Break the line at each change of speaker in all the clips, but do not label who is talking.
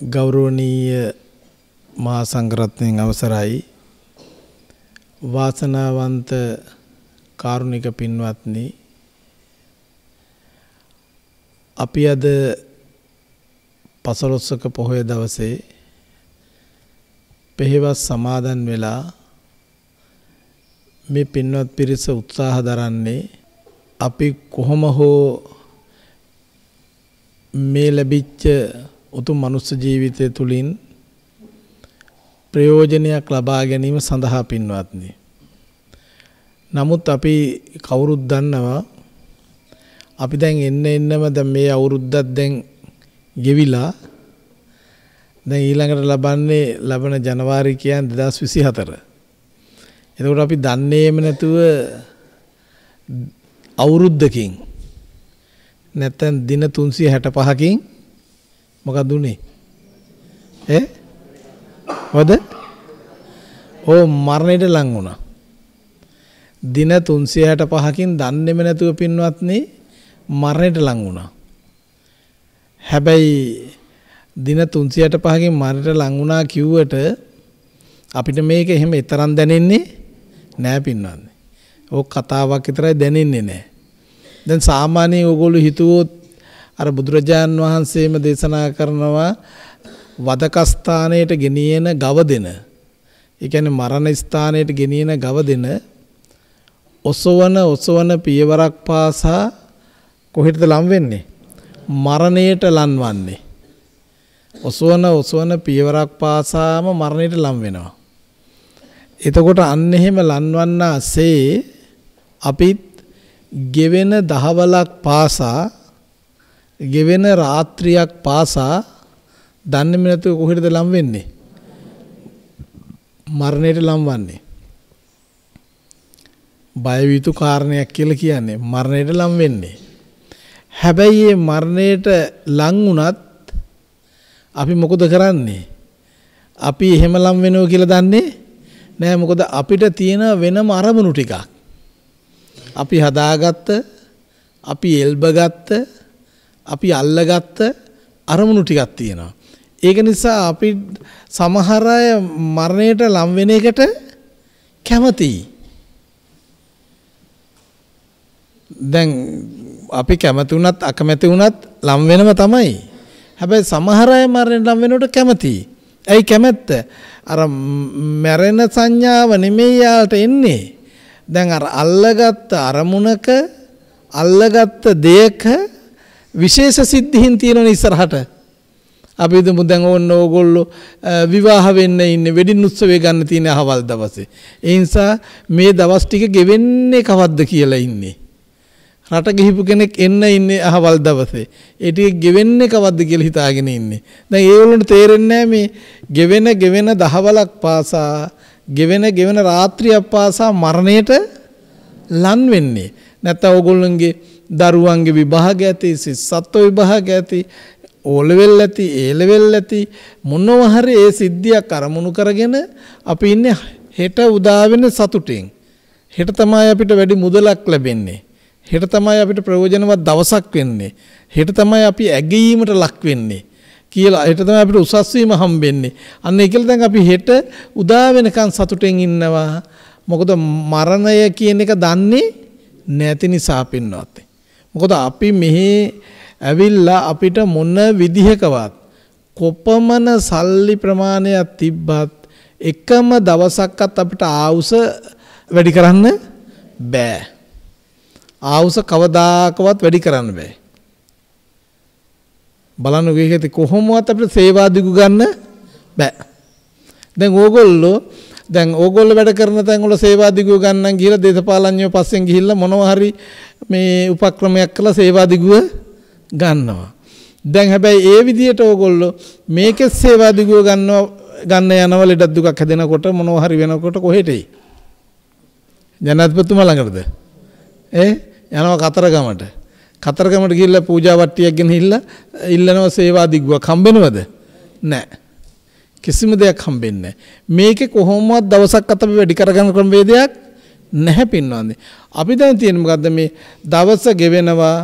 ගෞරවනීය මහා සංඝරත්නයන් අවසරයි වාසනාවන්ත කාරුණික පින්වත්නි අපි අද පසළොස්වක පොහොය දවසේ පෙහෙවස් සමාදන් වෙලා මේ පින්වත් පිරිස උත්සාහ දරන්නේ අපි කොහොම හෝ මේ ලැබිච්ච උතුම් මනුස්ස ජීවිතය තුළින් ප්‍රයෝජනයක් ලබා ගැනීම සඳහා පින්වත්නි. නමුත් අපි කවුරුත් දන්නවා අපි දැන් එන්න එන්නම දැන් මේ අවුරුද්දක් දැන් ගෙවිලා දැන් ඊළඟට ලබන්නේ ලබන ජනවාරි කියන්නේ 2024. එතකොට අපි දන්නේම නැතුව අවුරුද්දකින් නැත්නම් දින 365කින් මොකක්ද උනේ? ඈ? හොද? ඕ මරණයට ලං වුණා. දින 365කින් දන්නේම නැතුව පින්වත්නි මරණයට ලං වුණා. හැබැයි දින 365කින් මරණයට ලං වුණා කිව්වට අපිට මේක එහෙම තරම් දැනෙන්නේ නෑ පින්වත්නි. ඕක කතාවක් විතරයි දැනෙන්නේ නෑ. දැන් සාමාන්‍ය ඕගොල්ලෝ හිතුවොත් අර බුදුරජාන් වහන්සේම දේශනා කරනවා වදකස්ථානයට ගෙනියන ගව දෙන. ඒ කියන්නේ මරණ ස්ථානයට ගෙනියන ගව දෙන ඔසවන ඔසවන පියවරක් පාසා කොහෙටද ලම් වෙන්නේ? මරණයට ලන්වන්නේ. ඔසවන ඔසවන පියවරක් පාසාම මරණයට ලම් වෙනවා. එතකොට අන්න එහෙම ලන්වන්නාසේ අපිත් ගෙවෙන දහවලක් පාසා ගෙවෙන රාත්‍රියක් පාසා දන්නේම නැතුව කොහෙටද ලම් වෙන්නේ? මරණයට ලම් වන්නේ. බය වීතු කාරණයක් කියලා කියන්නේ මරණයට ලම් වෙන්නේ. හැබැයි මේ මරණයට ලං වුණත් අපි මොකද කරන්නේ? අපි එහෙම ලම් වෙනවා කියලා දන්නේ නෑ මොකද අපිට තියෙන වෙනම අරමුණු ටිකක්. අපි හදාගත්ත අපි එල්බගත්ත අපි අල්ලගත්ත අරමුණු ටිකක් තියෙනවා. ඒක නිසා අපි සමහර අය මරණයට ලම් වෙන එකට කැමතියි. දැන් අපි කැමති වුණත් අකමැති වුණත් ලම් වෙනම තමයි. හැබැයි සමහර අය මරණයට ලම් වෙනකොට කැමතියි. ඇයි කැමැත්ත? අර මැරෙන සංඥාව නෙමෙයි යාට එන්නේ. දැන් අර අල්ලගත්ත අරමුණක අල්ලගත්ත දෙයක විශේෂ සිද්ධීන් තියෙනවනේ ඉස්සරහට. අපි හිතමු දැන් ඕන්න ඕගොල්ලෝ විවාහ වෙන්න ඉන්නේ වෙඩින් උත්සවය ගන්න තියෙන අහවල් දවසේ. ඒ නිසා මේ දවස් ටික ගෙවෙන්නේ කවද්ද කියලා ඉන්නේ. රට ගිහිපු කෙනෙක් එන්න ඉන්නේ අහවල් දවසේ. ඒ ටික ගෙවෙන්නේ කවද්ද කියලා හිතාගෙන ඉන්නේ. දැන් ඒගොල්ලන්ට තේරෙන්නේ මේ ගෙවෙන ගෙවෙන දහවලක් පාසා ගෙවෙන ගෙවෙන රාත්‍රියක් පාසා මරණයට ලන් වෙන්නේ. නැත්නම් ඕගොල්ලන්ගේ දරුවන්ගේ විභාග ඇති සිත් සත්ව විභාග ඇති ඕලෙවල් ඇති ඒලෙවල් ඇති මොනව හරි ඒ සිද්ධියක් අරමුණු කරගෙන අපි ඉන්නේ හෙට උදා වෙන සතුටින් හෙට තමයි අපිට වැඩි මුදලක් ලැබෙන්නේ හෙට තමයි අපිට ප්‍රයෝජනවත් දවසක් වෙන්නේ හෙට තමයි අපි ඇගීමට ලක් වෙන්නේ කියලා හෙට තමයි අපිට උසස් වීම හම්බෙන්නේ අන්න ඒ කියලා දැන් අපි හෙට උදා වෙනකන් සතුටෙන් ඉන්නවා මොකද මරණය කියන එක දන්නේ නැති නිසා පින්නවත් මොකද අපි මෙහි ඇවිල්ලා අපිට මොන විදිහකවත් කොපමණ සල්ලි ප්‍රමාණයක් තිබ්බත් එකම දවසක්වත් අපිට ආවුස වැඩි කරන්න බෑ. ආවුස කවදාකවත් වැඩි කරන්න බෑ. බලන්න ගේකති කොහොමවත් අපිට සේවා දිගු ගන්න බෑ. දැන් ඕගොල්ලෝ දැන් ඕගොල්ලෝ වැඩ කරන තැන්වල සේවා දිගුව ගන්න ගිහලා දේශපාලඥයෝ පස්සෙන් ගිහිල්ලා මොනවා හරි මේ උපක්‍රමයක් කළා සේවා දිගුව ගන්නවා. දැන් හැබැයි ඒ විදිහට ඕගොල්ලෝ මේකෙත් සේවා දිගුව ගන්නවා ගන්න යනවා ලෙඩක් දුකක් හැදෙනකොට මොනවා හරි වෙනකොට කොහෙට එයි? ජනාධිපතිතුමා ළඟටද? ඈ යනවා කතරගමට. කතරගමට ගිහිල්ලා පූජා වට්ටියක් ගෙනහිල්ලා ඉල්ලනවා සේවා දිගුවක් හම්බෙනවද? නැහැ. කිසිම දෙයක් හම්බෙන්නේ මේකේ කොහොමවත් දවසක් අත අපි වැඩි කරගන්න ක්‍රමවේදයක් නැහැ පින්නවන්නේ. අපි දැන් තියෙන මොකද්ද මේ දවස ගෙවෙනවා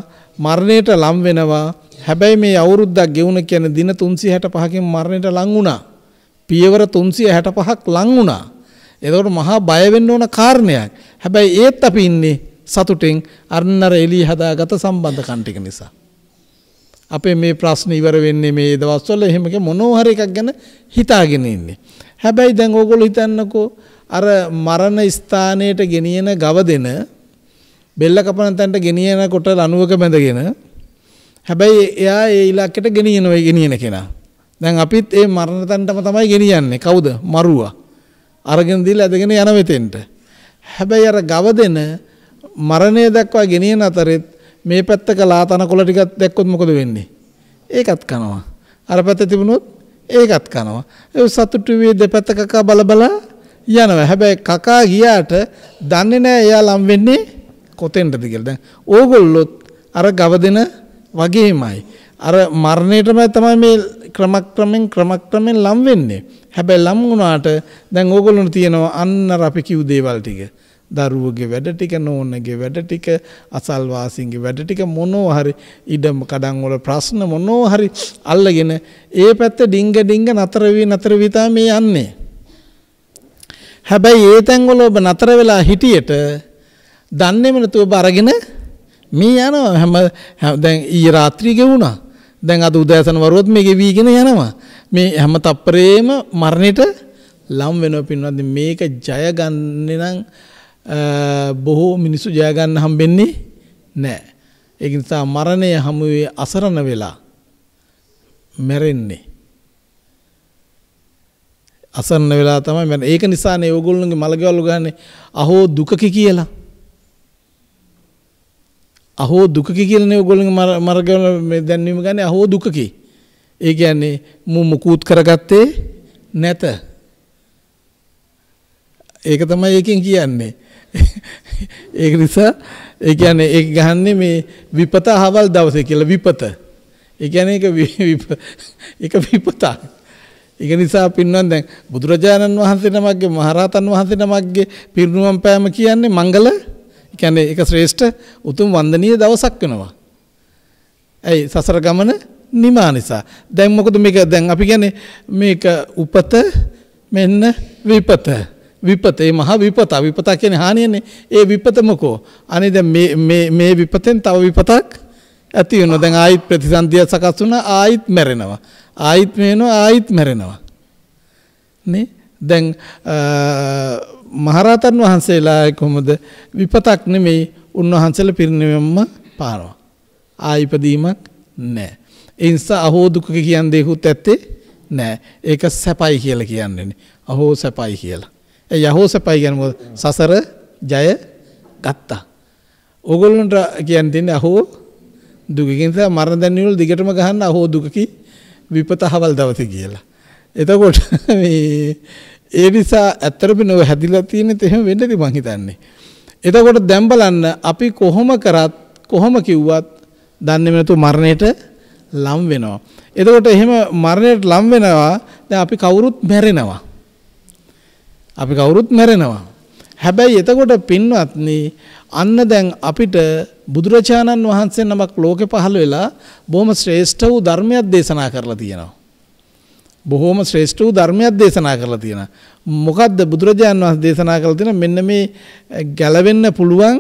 මරණයට ලම් වෙනවා හැබැයි මේ අවුරුද්දක් ගෙවුන කියන්නේ දින 365කින් මරණයට ලං වුණා. පියවර 365ක් ලං වුණා. ඒකට මහා බය වෙන්න ඕන කාරණයක්. හැබැයි ඒත් අපි ඉන්නේ සතුටින් අන්නර එළිය හදාගත සම්බන්ධකම් ටික නිසා. අපේ මේ ප්‍රශ්න ඉවර වෙන්නේ මේ දවස්වල එහෙමක මොනෝහර එකක් ගැන හිතාගෙන ඉන්නේ. හැබැයි දැන් ඕගොල්ලෝ හිතන්නකෝ අර මරණ ස්ථානයට ගෙනියන ගව දෙන බෙල්ල කපන තැනට ගෙනියන කොට ලණුවක බැඳගෙන හැබැයි එයා ඒ ඉලක්කයට ගෙනියනවා ගෙනියන කෙනා. දැන් අපිත් ඒ මරණ තැනටම තමයි ගෙනියන්නේ. කවුද? මරුවා. අරගෙන දීලා ඇදගෙන යන වෙතෙන්ට. හැබැයි අර ගව දෙන මරණය දක්වා ගෙනියන අතරෙත් මේ පැත්ත කළා තනකොළ ටිකක් දැක්කොත් මොකද වෙන්නේ? ඒකත් කනවා. අර පැත්ත තිබුණොත් ඒකත් කනවා. ඒ සතුටු වේ දෙපැත්ත කකා බල බල යනවා. හැබැයි කකා ගියාට දන්නේ නැහැ එයා ලම් වෙන්නේ කොතෙන්ද කියලා. දැන් ඕගොල්ලොත් අර ගවදෙන වගේමයි. අර මරණයටම තමයි මේ ක්‍රමක්‍රමෙන් ක්‍රමක්‍රමෙන් ලම් වෙන්නේ. හැබැයි ලම් වුණාට දැන් ඕගොල්ලොන්ට තියෙනවා අන්න අපි කිව් දේවල් ටික. දරුවගේ වැඩ ටික නෝනගේ වැඩ ටික අසල්වාසීන්ගේ වැඩ ටික මොනවා හරි ඉඩම් කඩම් වල ප්‍රශ්න මොනවා හරි අල්ලගෙන ඒ පැත්ත ඩිංග ඩිංග නතර වී නතර වී මේ යන්නේ හැබැයි ඒ තැන් වල ඔබ නතර වෙලා හිටියට දන්නේම නැතුව ඔබ අරගෙන මේ යනවා හැම දැන් ඊයේ රාත්‍රියේ ගෙවුණා දැන් අද උදෑසන වරුවත් මේ ගෙවිගෙන යනවා මේ හැම තප්පරේම මරණයට ලම් වෙනවා පින්වත්නි මේක ජය ගන්න නම් බොහෝ මිනිස්සු ජයගන්න හම්බෙන්නේ නෑ. ඒක නිසා මරණය හමුවේ අසරණ වෙලා මැරෙන්නේ. අසරණ වෙලා තමයි මැරෙන්නේ. ඒක නිසානේ ඕගොල්ලෝගේ මලගෙවල් ගහන්නේ අහෝ දුකකි කියලා. අහෝ දුකකි කියලානේ ඕගොල්ලෝගේ මරගෙවල් මේ දැන්වීම ගන්නේ අහෝ දුකකි. ඒ කියන්නේ මු මුකුත් කරගත්තේ නැත. ඒක තමයි එකෙන් කියන්නේ. ඒක නිසා ඒ කියන්නේ ඒක ගහන්නේ මේ විපත අහවල් දවසේ කියලා විපත. ඒ කියන්නේ ඒක ඒක විපතක්. ඒක නිසා පින්වන් දැන් බුදුරජාණන් වහන්සේ නමක්ගේ මහරහතන් වහන්සේ නමක්ගේ පිරිනුවම් පෑම කියන්නේ මංගල ඒ කියන්නේ ඒක ශ්‍රේෂ්ඨ උතුම් වන්දනීය දවසක් වෙනවා. ඇයි සසර ගමන නිමා නිසා. දැන් මොකද මේක දැන් අපි කියන්නේ මේක උපත මෙන්න විපත. විපතේ මහා විපත විපත කියන හානියන්නේ ඒ විපතමකෝ අනේ දැන් මේ මේ විපතෙන් තව විපතක් ඇති වෙනවා දැන් ආයිත් ප්‍රතිසන්දිය සකස් වුණා ආයිත් මැරෙනවා ආයිත් මේනවා ආයිත් මැරෙනවා නේ දැන් මහරහතන් වහන්සේලා කොහොමද විපතක් නෙමෙයි උන්වහන්සේලා පිරිනිවෙම්ම පානවා ආයිපදීමක් නැහැ ඒ නිසා අහෝ දුක කියන දේකුත් ඇත්තේ නැහැ ඒක සැපයි කියලා කියන්නේ අහෝ සැපයි කියලා යහෝසපයි කියන්නේ සසර ජය ගත්තා. ඕගොල්ලන්ට කියන්න තියන්නේ අහෝ දුකකින් තමයි මරණ දැන්වල දිගටම ගහන්න අහෝ දුකකි විපත හවල් දවසේ කියලා. එතකොට මේ ඒ නිසා ඇත්තටම නෝ හැදිලා තියෙන තේම වෙන්නේදී මං හිතන්නේ. එතකොට දැන් බලන්න අපි කොහොම කරත් කොහොම කිව්වත් දන්නේ නැතු මරණයට ලම් වෙනවා. එතකොට එහෙම මරණයට ලම් වෙනවා දැන් අපි කවුරුත් මැරෙනවා. අපි කවුරුත් මැරෙනවා. හැබැයි එතකොට පින්වත්නි අන්න දැන් අපිට බුදුරජාණන් වහන්සේ නමක් ලෝකෙ පහළ වෙලා බොහොම ශ්‍රේෂ්ඨ වූ ධර්මයක් දේශනා කරලා තියෙනවා. බොහොම ශ්‍රේෂ්ඨ වූ ධර්මයක් දේශනා කරලා තියෙනවා. මොකද්ද බුදුරජාණන් වහන්සේ දේශනා කරලා තියෙන මෙන්න මේ ගැලවෙන්න පුළුවන්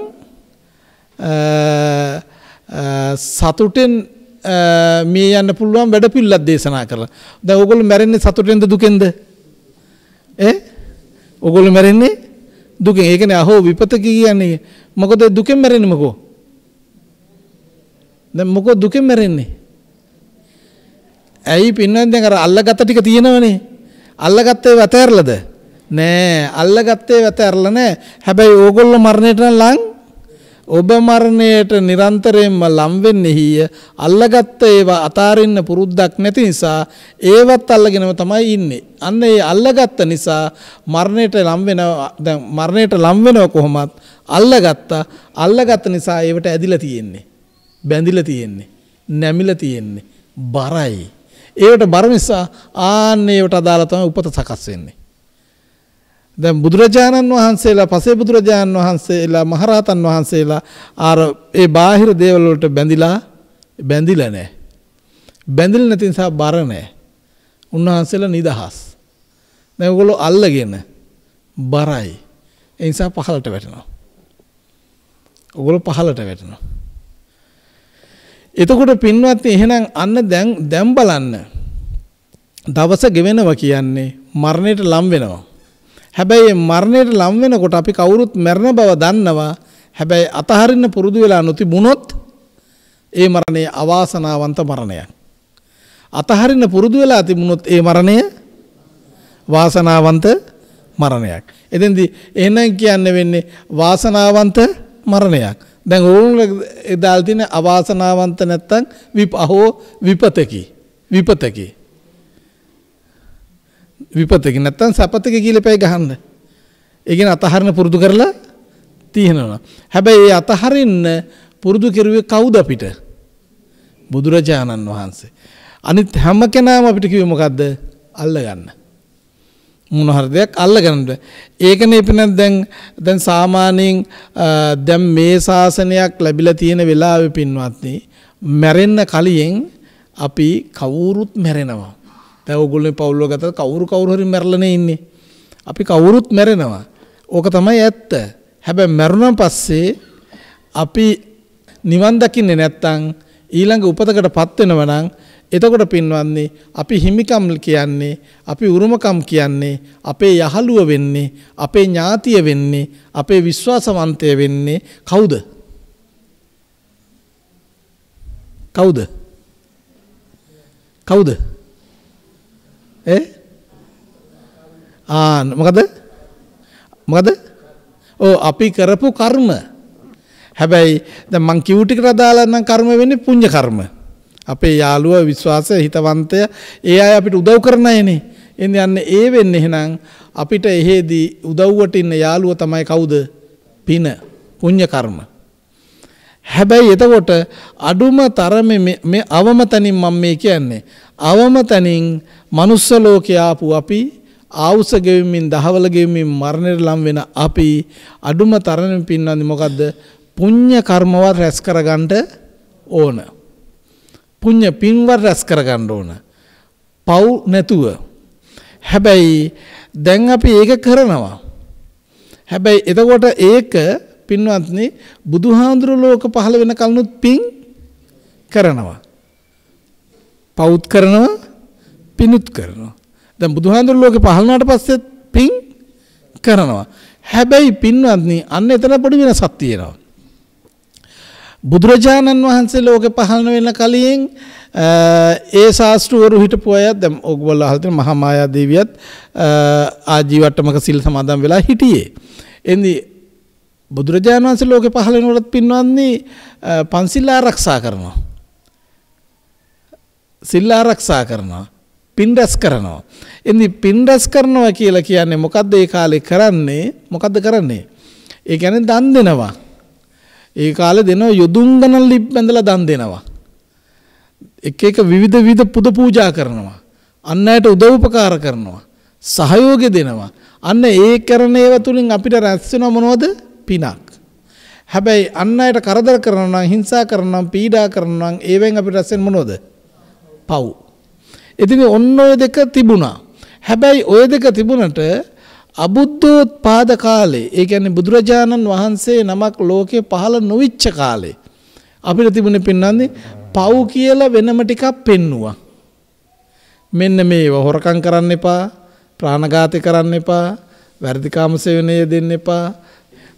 සතුටෙන් මේ යන්න පුළුවන් වැඩපිළිවෙලක් දේශනා කරලා. දැන් ඕගොල්ලෝ මැරෙන්නේ සතුටෙන්ද දුකෙන්ද? ඈ ඔගොල්ලෝ මැරෙන්නේ දුකෙන්. ඒ කියන්නේ අහෝ විපත කියන්නේ මොකද දුකෙන් මැරෙන්නේ මොකෝ? දැන් මොකෝ දුකෙන් මැරෙන්නේ? ඇයි පින්නන් දැන් අර අල්ලගත්ත ටික තියෙනවනේ. අල්ලගත්තේ වැත ඇරලද? නෑ අල්ලගත්තේ වැත ඇරලා නෑ. හැබැයි ඕගොල්ලෝ මරණයට නම් ලං ඔබ මරණයට නිරන්තරයෙන්ම ලම් වෙන්නේ හිය අල්ලගත්ත ඒවා අතාරින්න පුරුද්දක් නැති නිසා ඒවත් අල්ලගෙනම තමයි ඉන්නේ. අන්න ඒ අල්ලගත්ත නිසා මරණයට ලම් වෙනවා දැන් මරණයට ලම් වෙනව කොහොමත් අල්ලගත්ත අල්ලගත්ත නිසා ඒවට ඇදිලා තියෙන්නේ. බැඳිලා තියෙන්නේ. නැමිලා තියෙන්නේ. බරයි. ඒවට බර නිසා ආන්න ඒවට අදාළ තමයි උපත සකස් වෙන්නේ. දැන් බුදුරජාණන් වහන්සේලා පසේ බුදුරජාණන් වහන්සේලා මහරහතන් වහන්සේලා ආර ඒ බාහිර දේවල් වලට බැඳිලා බැඳිලා නැහැ. බැඳිලා නැති නිසා බර නැහැ. උන්වහන්සේලා නිදහස්. දැන් ඔයගොල්ලෝ අල්ලගෙන බරයි. ඒ නිසා පහලට වැටෙනවා. ඔයගොල්ලෝ පහලට වැටෙනවා. එතකොට පින්වත්නි එහෙනම් අන්න දැන් දැන් බලන්න. දවස ගෙවෙනවා කියන්නේ මරණයට ලම් වෙනවා. හැබැයි මරණයට ලම් වෙනකොට අපි කවුරුත් මැරෙන බව දන්නවා. හැබැයි අතහරින්න පුරුදු වෙලා නොතිබුණොත් ඒ මරණය අවාසනාවන්ත මරණයක්. අතහරින්න පුරුදු වෙලා තිබුණොත් ඒ මරණය වාසනාවන්ත මරණයක්. එතෙන්දී එහෙනම් කියන්න වෙන්නේ වාසනාවන්ත මරණයක්. දැන් ඕගොල්ලෝ දාලා තියෙන අවාසනාවන්ත නැත්තම් විපහෝ විපතකි. විපතකි. විපතක නැත්තම් සපතක කියලා පැය ගහන්න. ඒ කියන්නේ අතහරින පුරුදු කරලා තියෙනවා. හැබැයි ඒ අතහරින්න පුරුදු කෙරුවේ කවුද අපිට? බුදුරජාණන් වහන්සේ. අනිත් හැම කෙනාම අපිට කිව්වේ මොකද්ද? අල්ලගන්න. මොන හරි දෙයක් අල්ලගන්න. ඒකනේ පිනක් දැන් දැන් සාමාන්‍යයෙන් දැන් මේ ශාසනයක් ලැබිලා තියෙන වෙලාවේ පින්වත්නි මැරෙන්න කලින් අපි කවුරුත් මැරෙනවා. දැන් ඕගොල්ලෝ පවුල්ව ගත්තත් කවුරු කවුරු හරි මැරලානේ ඉන්නේ. අපි කවුරුත් මැරෙනවා. ඕක තමයි ඇත්ත. හැබැයි මැරුණන් පස්සේ අපි නිවන් දකින්නේ නැත්තම් ඊළඟ උපතකටපත් වෙනවා නම් එතකොට පින්වන්නේ අපි හිමිකම් කියන්නේ අපි උරුමකම් කියන්නේ අපේ යහළුව වෙන්නේ අපේ ඥාතිය වෙන්නේ අපේ විශ්වාසවන්තය වෙන්නේ කවුද කවුද කවුද ආ මොකද? මොකද? ඕ අපි කරපු කර්ම. හැබැයි දැන් මං කිව් ටිකට අදාළ නම් කර්ම වෙන්නේ පුණ්‍ය කර්ම. අපේ යාළුවා විශ්වාසය හිතවන්තය ඒ අය අපිට උදව් කරන අයනේ. එන්න යන්නේ ඒ වෙන්නේ එහෙනම් අපිට එහෙදී උදව්වට ඉන්න යාළුවා තමයි කවුද? පින පුණ්‍ය කර්ම. හැබැයි එතකොට අඩුම තරමේ මේ අවම තනින් මම මේ කියන්නේ. අවම තනින් manuss ලෝකේ ආපු අපි ආවුස ගෙවමින් දහවල ගෙවමින් මරණයට ලම් වෙන අපි අඩුම තරණය පින්නන්නේ මොකද්ද? පුණ්‍ය කර්මවත් රැස් කරගන්න ඕන. පුණ්‍ය පින්වත් රැස් කරගන්න ඕන. පව් නැතුව. හැබැයි දැන් අපි ඒක කරනවා. හැබැයි එතකොට ඒක පින්වත්නි බුදුහාඳුරු ලෝක පහළ වෙන කලනුත් පින් කරනවා. පවුත් කරනවා පිනුත් කරනවා. දැන් බුදුහාඳුර ලෝකේ පහළනාට පස්සෙත් පින් කරනවා. හැබැයි පින්වත්නි අන්න එතන පොඩි වෙනසක් තියෙනවා. බුදුරජාණන් වහන්සේ ලෝකේ පහළන වෙන කලින් ඒ ශාස්ත්‍රවරු හිටපු අය දැන් ඔයගොල්ලෝ අහලා තියෙන මහා මායා දේවියත් ආජීවට්ටමක සිල් සමාදන් වෙලා හිටියේ. එනි බුදුරජාණන් වහන්සේ ලෝකේ පහළ වෙනකොටත් පින්වත්නි පන්සිල් ආරක්ෂා කරනවා. සිල් ආරක්ෂා කරනවා. පින්ඩස් කරනවා. එනි පින්ඩස් කරනවා කියලා කියන්නේ මොකද්ද ඒ කාලේ කරන්නේ? මොකද්ද කරන්නේ? ඒ කියන්නේ දන් දෙනවා. ඒ කාලේ දෙනෝ යොදුංගන ලිප් බඳලා දන් දෙනවා. එක එක විවිධ විවිධ පුද පූජා කරනවා. අන් අයට උදව්පකාර කරනවා. සහයෝගය දෙනවා. අන්න ඒ කරන ඒවා තුලින් අපිට රැස් වෙන මොනවද? පිනක්. හැබැයි අන් අයට කරදර කරනවා නම් හිංසා කරනවා නම් පීඩා කරනවා නම් ඒවෙන් අපිට රැස් වෙන මොනවද? පව්. ඉතින් ඔන්න ඔය දෙක තිබුණා. හැබැයි ඔය දෙක තිබුණට අබුද්ධෝත්පාද කාලේ ඒ කියන්නේ බුදුරජාණන් වහන්සේ නමක් ලෝකේ පහළ නොවිච්ච කාලේ අපිට තිබුණේ පින්නන්නේ පව් කියලා වෙනම ටිකක් පෙන්නවා. මෙන්න මේව හොරකම් කරන්න එපා, ප්‍රාණඝාතය කරන්න එපා, වැරදි කාමසේවනය දෙන්න එපා,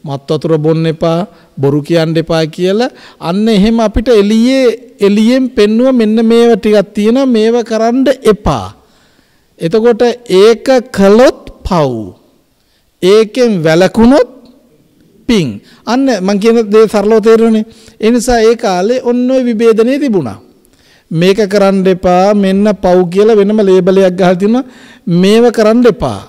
මත් වතුර බොන්න එපා බොරු කියන්න එපා කියලා අන්න එහෙම අපිට එළියේ එළියෙන් පෙන්නුව මෙන්න මේව ටිකක් තියෙනවා මේව කරන්න එපා. එතකොට ඒක කළොත් පව්. ඒකෙන් වැළකුණොත් පිං. අන්න මම කියන දේ සරලව තේරෙන්නේ. ඒ නිසා ඒ කාලේ ඔන්න ඔය විභේදනේ තිබුණා. මේක කරන්න එපා මෙන්න පව් කියලා වෙනම ලේබලයක් ගහලා තියෙනවා මේව කරන්න එපා.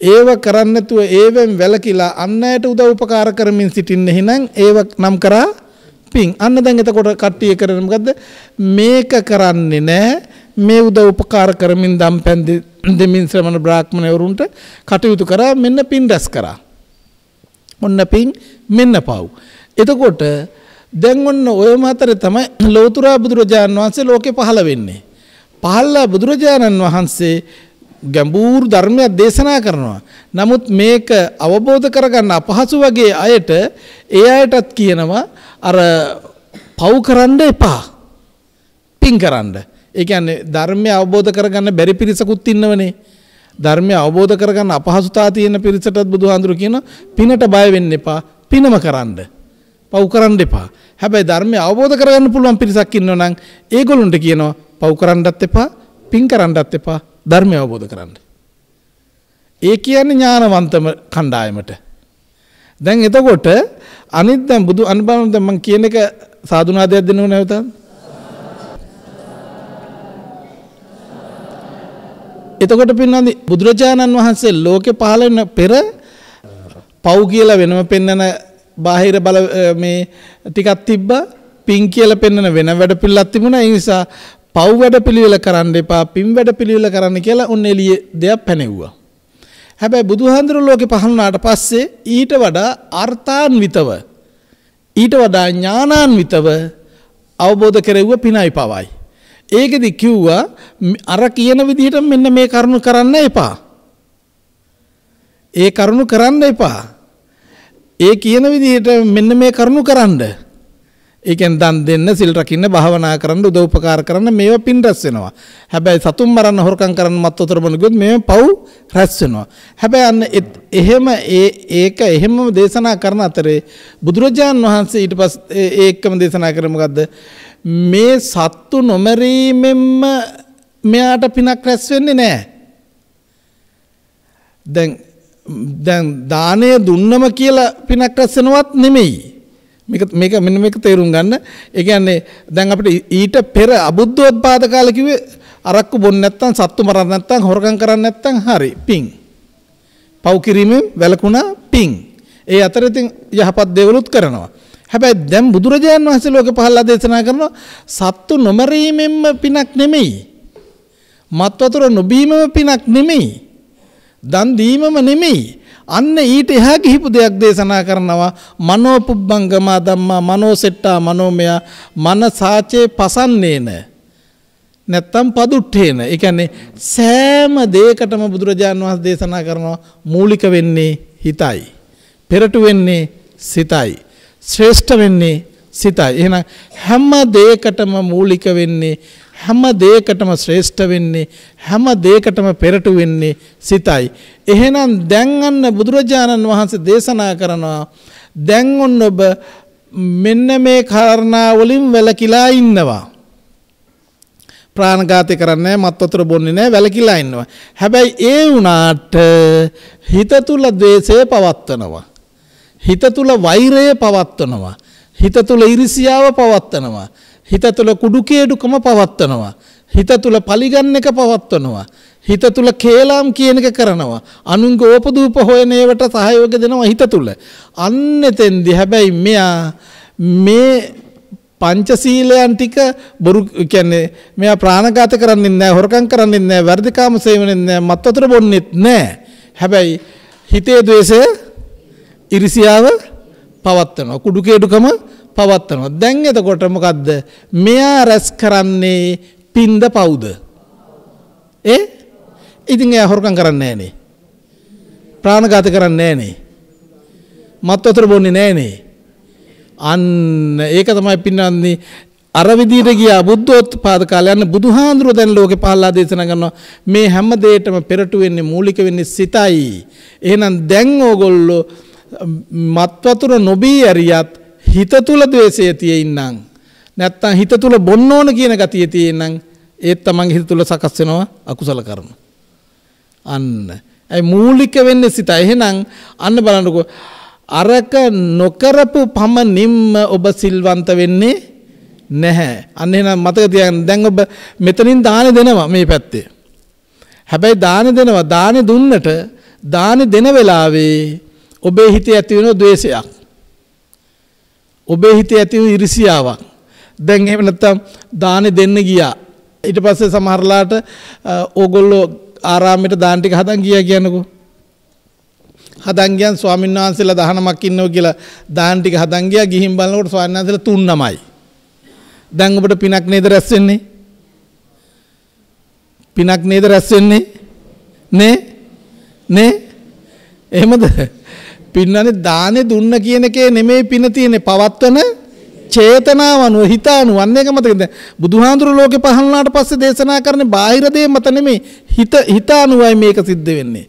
ඒව කරන්නේ නැතුව ඒවෙන් වැළකීලා අන් අයට උදව් උපකාර කරමින් සිටින්න හිනම් ඒව නම් කරා පිං අන්න දැන් එතකොට කට්ටිය කරන්නේ මොකද්ද මේක කරන්නේ නැහැ මේ උදව් උපකාර කරමින් දම්පැන් දෙමින් ශ්‍රමණ බ්‍රාහ්මණවරුන්ට කටයුතු කරා මෙන්න පින් රැස් කරා ඔන්න පින් මෙන්න පව් එතකොට දැන් ඔන්න ඔය අතරේ තමයි ලෝතුරා බුදුරජාණන් වහන්සේ ලෝකේ පහළ වෙන්නේ පහළලා බුදුරජාණන් වහන්සේ ගැඹූරු ධර්මයක් දේශනා කරනවා. නමුත් මේක අවබෝධ කරගන්න අපහසු වගේ අයට ඒ අයටත් කියනවා අර පව් කරන්න එපා. පින් කරන්න. ඒ කියන්නේ ධර්මය අවබෝධ කරගන්න බැරි පිරිසකුත් ඉන්නවනේ. ධර්මය අවබෝධ කරගන්න අපහසුතාව තියෙන පිරිසටත් බුදුහාඳුර කියන පිනට බය වෙන්න එපා. පිනම කරන්න. පව් කරන්න එපා. හැබැයි ධර්මය අවබෝධ කරගන්න පුළුවන් පිරිසක් ඉන්නවනම් ඒගොල්ලන්ට කියනවා පව් කරන්නත් එපා, පින් කරන්නත් එපා, ධර්මය අවබෝධ කරන්න. ඒ කියන්නේ ඥානවන්තම කණ්ඩායමට. දැන් එතකොට අනිත් දැන් බුදු අනුබලන දැන් මම කියන එක සාදුනාදයක් දෙන්නව නැවත. එතකොට පින්නන්දි බුදුරජාණන් වහන්සේ ලෝකේ පහළ වෙන පෙර පව් කියලා වෙනම පෙන්නන බාහිර බල මේ ටිකක් තිබ්බා පිං කියලා පෙන්නන වෙන වැඩ පිළිලක් තිබුණා ඒ නිසා පව් වැඩ පිළිවෙල කරන්න එපා පින් වැඩ පිළිවෙල කරන්න කියලා ඔන්න එළිය දෙයක් පැනෙව්වා. හැබැයි බුදුහාඳුර ලෝකේ පහළුණාට පස්සේ ඊට වඩා අර්ථාන්විතව ඊට වඩා ඥානාන්විතව අවබෝධ කෙරෙව්ව පිනයි පවයි. ඒකෙදි කිව්වා අර කියන විදිහට මෙන්න මේ කරුණු කරන්න එපා. ඒ කරුණු කරන්න එපා. ඒ කියන විදිහට මෙන්න මේ කරුණු කරන්න. ඒකෙන් දන් දෙන්න සිල් රකින්න භාවනා කරන්න උදව්පකාර කරන්න මේවා පින් රැස් වෙනවා. හැබැයි සතුම් මරන්න හොරකම් කරන්න මත්වතර බොන ගියොත් මේවා පව් රැස් වෙනවා. හැබැයි අන්න එහෙම ඒ ඒක එහෙමම දේශනා කරන අතරේ බුදුරජාන් වහන්සේ ඊට පස්සේ ඒකම දේශනා කරේ මොකද්ද? මේ සත්තු නොමරීමෙන්ම මෙයාට පිනක් රැස් වෙන්නේ නැහැ. දැන් දැන් දානය දුන්නම කියලා පිනක් රැස් වෙනවත් නෙමෙයි. මේක මේක මෙන්න මේක තේරුම් ගන්න. ඒ කියන්නේ දැන් අපිට ඊට පෙර අබුද්ධෝත්පාද කාලේ කිව්වේ අරක්කු බොන්නේ නැත්නම් සත්තු මරන්නේ නැත්නම් හොරකම් කරන්නේ නැත්නම් හරි පිං. පව් කිරීමෙන් වැළකුණා පිං. ඒ අතර ඉතින් යහපත් දේවලුත් කරනවා. හැබැයි දැන් බුදුරජාන් වහන්සේ ලෝකේ පහළලා දේශනා කරනවා සත්තු නොමරීමෙන්ම පිනක් නෙමෙයි. මත් වතුර නොබීමම පිනක් නෙමෙයි. දන් දීමම නෙමෙයි. අන්න ඊට එහා ගිහිපු දෙයක් දේශනා කරනවා මනෝපුබ්බංගම ධම්මා මනෝසෙට්ටා මනෝමයා මනසාචේ පසන්නේන නැත්තම් පදුට්ඨේන. ඒ කියන්නේ සෑම දෙයකටම බුදුරජාන් වහන්සේ දේශනා කරනවා මූලික වෙන්නේ හිතයි. පෙරටු වෙන්නේ සිතයි. ශ්‍රේෂ්ඨ වෙන්නේ සිතයි. එහෙනම් හැම දෙයකටම මූලික වෙන්නේ හැම දෙයකටම ශ්‍රේෂ්ඨ වෙන්නේ හැම දෙයකටම පෙරටු වෙන්නේ සිතයි. එහෙනම් දැන් අන්න බුදුරජාණන් වහන්සේ දේශනා කරනවා දැන් ඔන්න ඔබ මෙන්න මේ කාරණා වලින් වැළකීලා ඉන්නවා. ප්‍රාණඝාතය කරන්නේ නැහැ, මත් වතුර බොන්නේ නැහැ, වැළකීලා ඉන්නවා. හැබැයි ඒ වුණාට හිත තුල द्वේෂය පවත්නවා. හිත තුල වෛරය පවත්නවා. හිත තුල iriසියාව පවත්නවා. හිත තුළ කුඩු කේඩුකම පවත්වනවා. හිත තුළ පලිගන්න එක පවත්වනවා. හිත තුළ කේලාම් කියන එක කරනවා. අනුන්ගේ ඕපදූප හොයන ඒවට සහයෝග දෙනවා හිත තුළ. අන්න එතෙන්දි හැබැයි මෙයා මේ පංචශීලයන් ටික බොරු කියන්නේ මෙයා ප්‍රාණඝාත කරන්නේ නැහැ, හොරකම් කරන්නේ නැහැ, වර්ධකාම සේවනෙත් නැහැ, මත්වතුර බොන්නෙත් නැහැ. හැබැයි හිතේ द्वේෂය ඉරිසියාව පවත්වනවා. කුඩු කේඩුකම පවත්වනවා. දැන් එතකොට මොකද්ද? මෙයා රැස් කරන්නේ පින්ද පවුද? ඒ? ඉතින් එයා හොරකම් කරන්නේ නැහනේ. ප්‍රාණඝාත කරන්නේ නැහනේ. මත් වතුර බොන්නේ නැහනේ. අන්න ඒක තමයි පින්නන්නේ අර විදිහට ගියා බුද්ධෝත්පාද කාලය යන බුදුහාඳුර දැන් ලෝකේ පහළලා දේශනා කරනවා මේ හැම දෙයකටම පෙරටු වෙන්නේ මූලික වෙන්නේ සිතයි. එහෙනම් දැන් ඕගොල්ලෝ මත් වතුර නොබී ඇරියත් හිත තුල द्वේෂය තියෙන්නම් නැත්තම් හිත තුල බොන්න ඕන කියන ගතිය තියෙන්නම් ඒත් තමන්ගේ හිත තුල සකස් වෙනවා අකුසල කර්ම. අන්න. ඒ මූලික වෙන්නේ සිත. එහෙනම් අන්න බලන්නකෝ අරක නොකරපු පමණින්ම ඔබ සිල්වන්ත වෙන්නේ නැහැ. අන්න එහෙනම් මතක තියාගන්න. දැන් ඔබ මෙතනින් දාන දෙනවා මේ පැත්තේ. හැබැයි දාන දෙනවා. දාන දුන්නට දාන දෙන වෙලාවේ ඔබේ හිතේ ඇති වෙන ද්වේෂයක්. ඔබේ හිතේ ඇති වූ ඉරිසියාවක්. දැන් එහෙම නැත්තම් දානේ දෙන්න ගියා. ඊට පස්සේ සමහරලාට ඕගොල්ලෝ ආරාමයට දාන ටික හදන් ගියා කියනකෝ. හදන් ගියන් ස්වාමීන් වහන්සේලා දහනමක් ඉන්නෝ කියලා දාන ටික හදන් ගියා ගිහින් බලනකොට ස්වාමීන් වහන්සේලා තුන්නමයි. දැන් ඔබට පිනක් නේද රැස් වෙන්නේ? පිනක් නේද රැස් වෙන්නේ? නේ? නේ? එහෙමද? පින්නනේ දානේ දුන්න කියන එකේ නෙමෙයි පින තියෙන්නේ පවත්වන චේතනාව අනුව හිත අනුව අන්න එක මතකද බුදුහාඳුර ලෝකේ පහළනාට පස්සේ දේශනා කරන්නේ බාහිර දේ මත නෙමෙයි හිත හිත අනුවයි මේක සිද්ධ වෙන්නේ